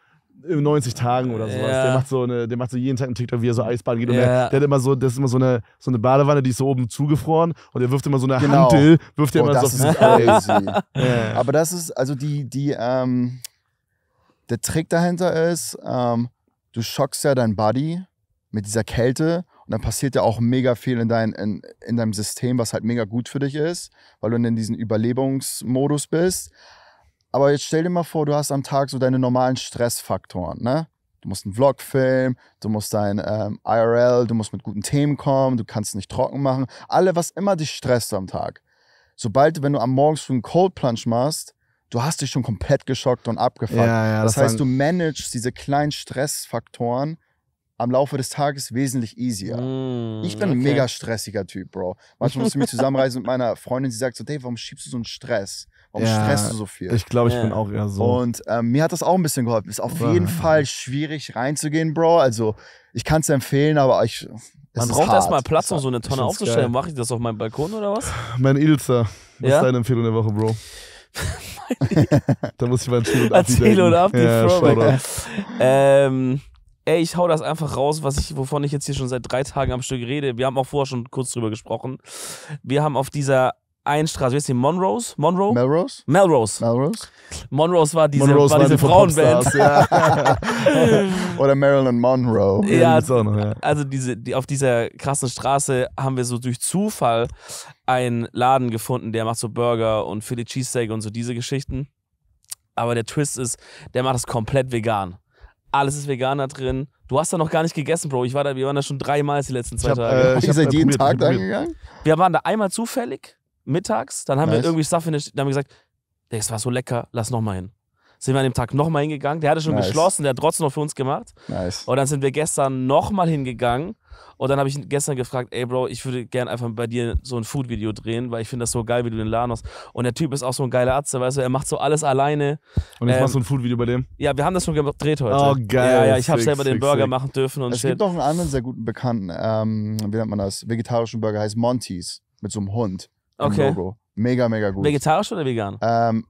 90 Tagen oder sowas. Ja. Der, macht so eine, der macht so jeden Tag einen TikTok, wie er so Eisbaden geht. Ja. Und der, der, hat immer so, das ist immer so eine, so eine Badewanne, die ist so oben zugefroren und der wirft immer so eine genau. Hantel, wirft er immer das so auf dieses Eis. Aber das ist, also die, die, ähm, der Trick dahinter ist, ähm, du schockst ja dein Body mit dieser Kälte und dann passiert ja auch mega viel in, dein, in, in deinem System, was halt mega gut für dich ist, weil du in diesem Überlebungsmodus bist. Aber jetzt stell dir mal vor, du hast am Tag so deine normalen Stressfaktoren. Ne? Du musst einen Vlog filmen, du musst dein ähm, IRL, du musst mit guten Themen kommen, du kannst nicht trocken machen. Alle, was immer dich stresst am Tag. Sobald, wenn du am Morgen so einen Cold Plunge machst, du hast dich schon komplett geschockt und abgefangen. Ja, ja, das, das heißt, du managst diese kleinen Stressfaktoren am Laufe des Tages wesentlich easier. Mm, ich bin okay. ein mega stressiger Typ, Bro. Manchmal musst du mich zusammenreisen mit meiner Freundin, sie sagt so, Dave, warum schiebst du so einen Stress? Warum ja, stresst du so viel? Ich glaube, ich ja. bin auch eher so. Und ähm, mir hat das auch ein bisschen geholfen. Ist auf ja. jeden Fall schwierig reinzugehen, Bro. Also ich kann es empfehlen, aber ich... Man braucht erstmal Platz, um so eine Tonne aufzustellen. Mache ich das auf meinem Balkon oder was? Mein Ilster, was ist deine Empfehlung der Woche, Bro? da muss ich mal Stil und Erzähl und Abdi, ja, Bro. ähm ey, ich hau das einfach raus, was ich, wovon ich jetzt hier schon seit drei Tagen am Stück rede. Wir haben auch vorher schon kurz drüber gesprochen. Wir haben auf dieser einen Straße, wie heißt die? Monrose? Monroe? Melrose? Melrose. Melrose. Monrose war diese, Monrose war diese Frauenband. Ja. Oder Marilyn Monroe. Ja, noch, ja. also diese, die, auf dieser krassen Straße haben wir so durch Zufall einen Laden gefunden, der macht so Burger und Philly Cheesesteak und so diese Geschichten. Aber der Twist ist, der macht das komplett vegan alles ist Veganer drin. Du hast da noch gar nicht gegessen, Bro. Ich war da, wir waren da schon dreimal die letzten zwei hab, Tage. Äh, ich ihr seid jeden Tag da gegangen? Wir waren da einmal zufällig, mittags. Dann haben nice. wir irgendwie Stuff in der, dann haben wir gesagt, das war so lecker, lass nochmal hin sind wir an dem Tag nochmal hingegangen. Der hatte schon nice. geschlossen, der hat trotzdem noch für uns gemacht. Nice. Und dann sind wir gestern nochmal hingegangen. Und dann habe ich gestern gefragt, ey Bro, ich würde gerne einfach bei dir so ein Food-Video drehen, weil ich finde das so geil, wie du den Laden hast. Und der Typ ist auch so ein geiler Arzt, weißt du, er macht so alles alleine. Und ich ähm, mach so ein Food-Video bei dem? Ja, wir haben das schon gedreht heute. Oh, geil. Ja, ja, ich habe selber den Burger sick. machen dürfen und Es shit. gibt noch einen anderen sehr guten Bekannten, ähm, wie nennt man das? Vegetarischen Burger heißt Monty's mit so einem Hund. Okay. Logo. Mega, mega gut. Vegetarisch oder vegan? Ähm,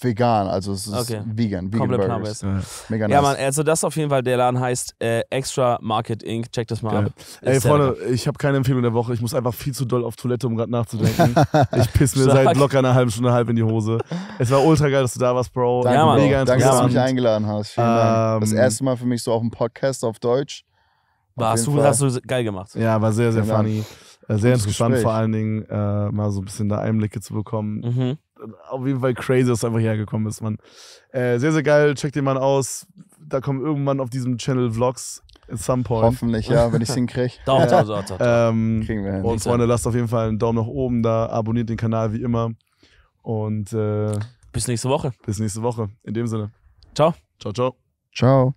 vegan, also es ist okay. vegan, vegan Komplett Burgers. Ja. Mega nice. Ja, Mann, also das auf jeden Fall, der Laden heißt äh, Extra Market Inc. Check das mal Geil. ab. Ey, Freunde, ich habe keine Empfehlung der Woche. Ich muss einfach viel zu doll auf Toilette, um gerade nachzudenken. ich piss mir Stark. seit locker einer halben Stunde halb in die Hose. Es war ultra geil, dass du da warst, Bro. Danke, ja, Mann. Mega Danke, dass du mich eingeladen hast. Vielen ähm, Dank. Das ähm, erste Mal für mich so auf dem Podcast auf Deutsch. Warst du, hast du geil gemacht. Ja, war sehr, sehr Vielen funny. Dank. Äh, sehr interessant, vor allen Dingen äh, mal so ein bisschen da Einblicke zu bekommen. Mhm auf jeden Fall crazy, dass du einfach hierher gekommen bist, Mann. Äh, sehr, sehr geil. Check den Mann aus. Da kommen irgendwann auf diesem Channel Vlogs. At some point. Hoffentlich, ja, wenn ich es hinkriege. Doch, doch, doch, doch. Ähm, Kriegen wir hin. Und Freunde, lasst auf jeden Fall einen Daumen nach oben da. Abonniert den Kanal wie immer. Und äh, bis nächste Woche. Bis nächste Woche. In dem Sinne. Ciao. Ciao, ciao. Ciao.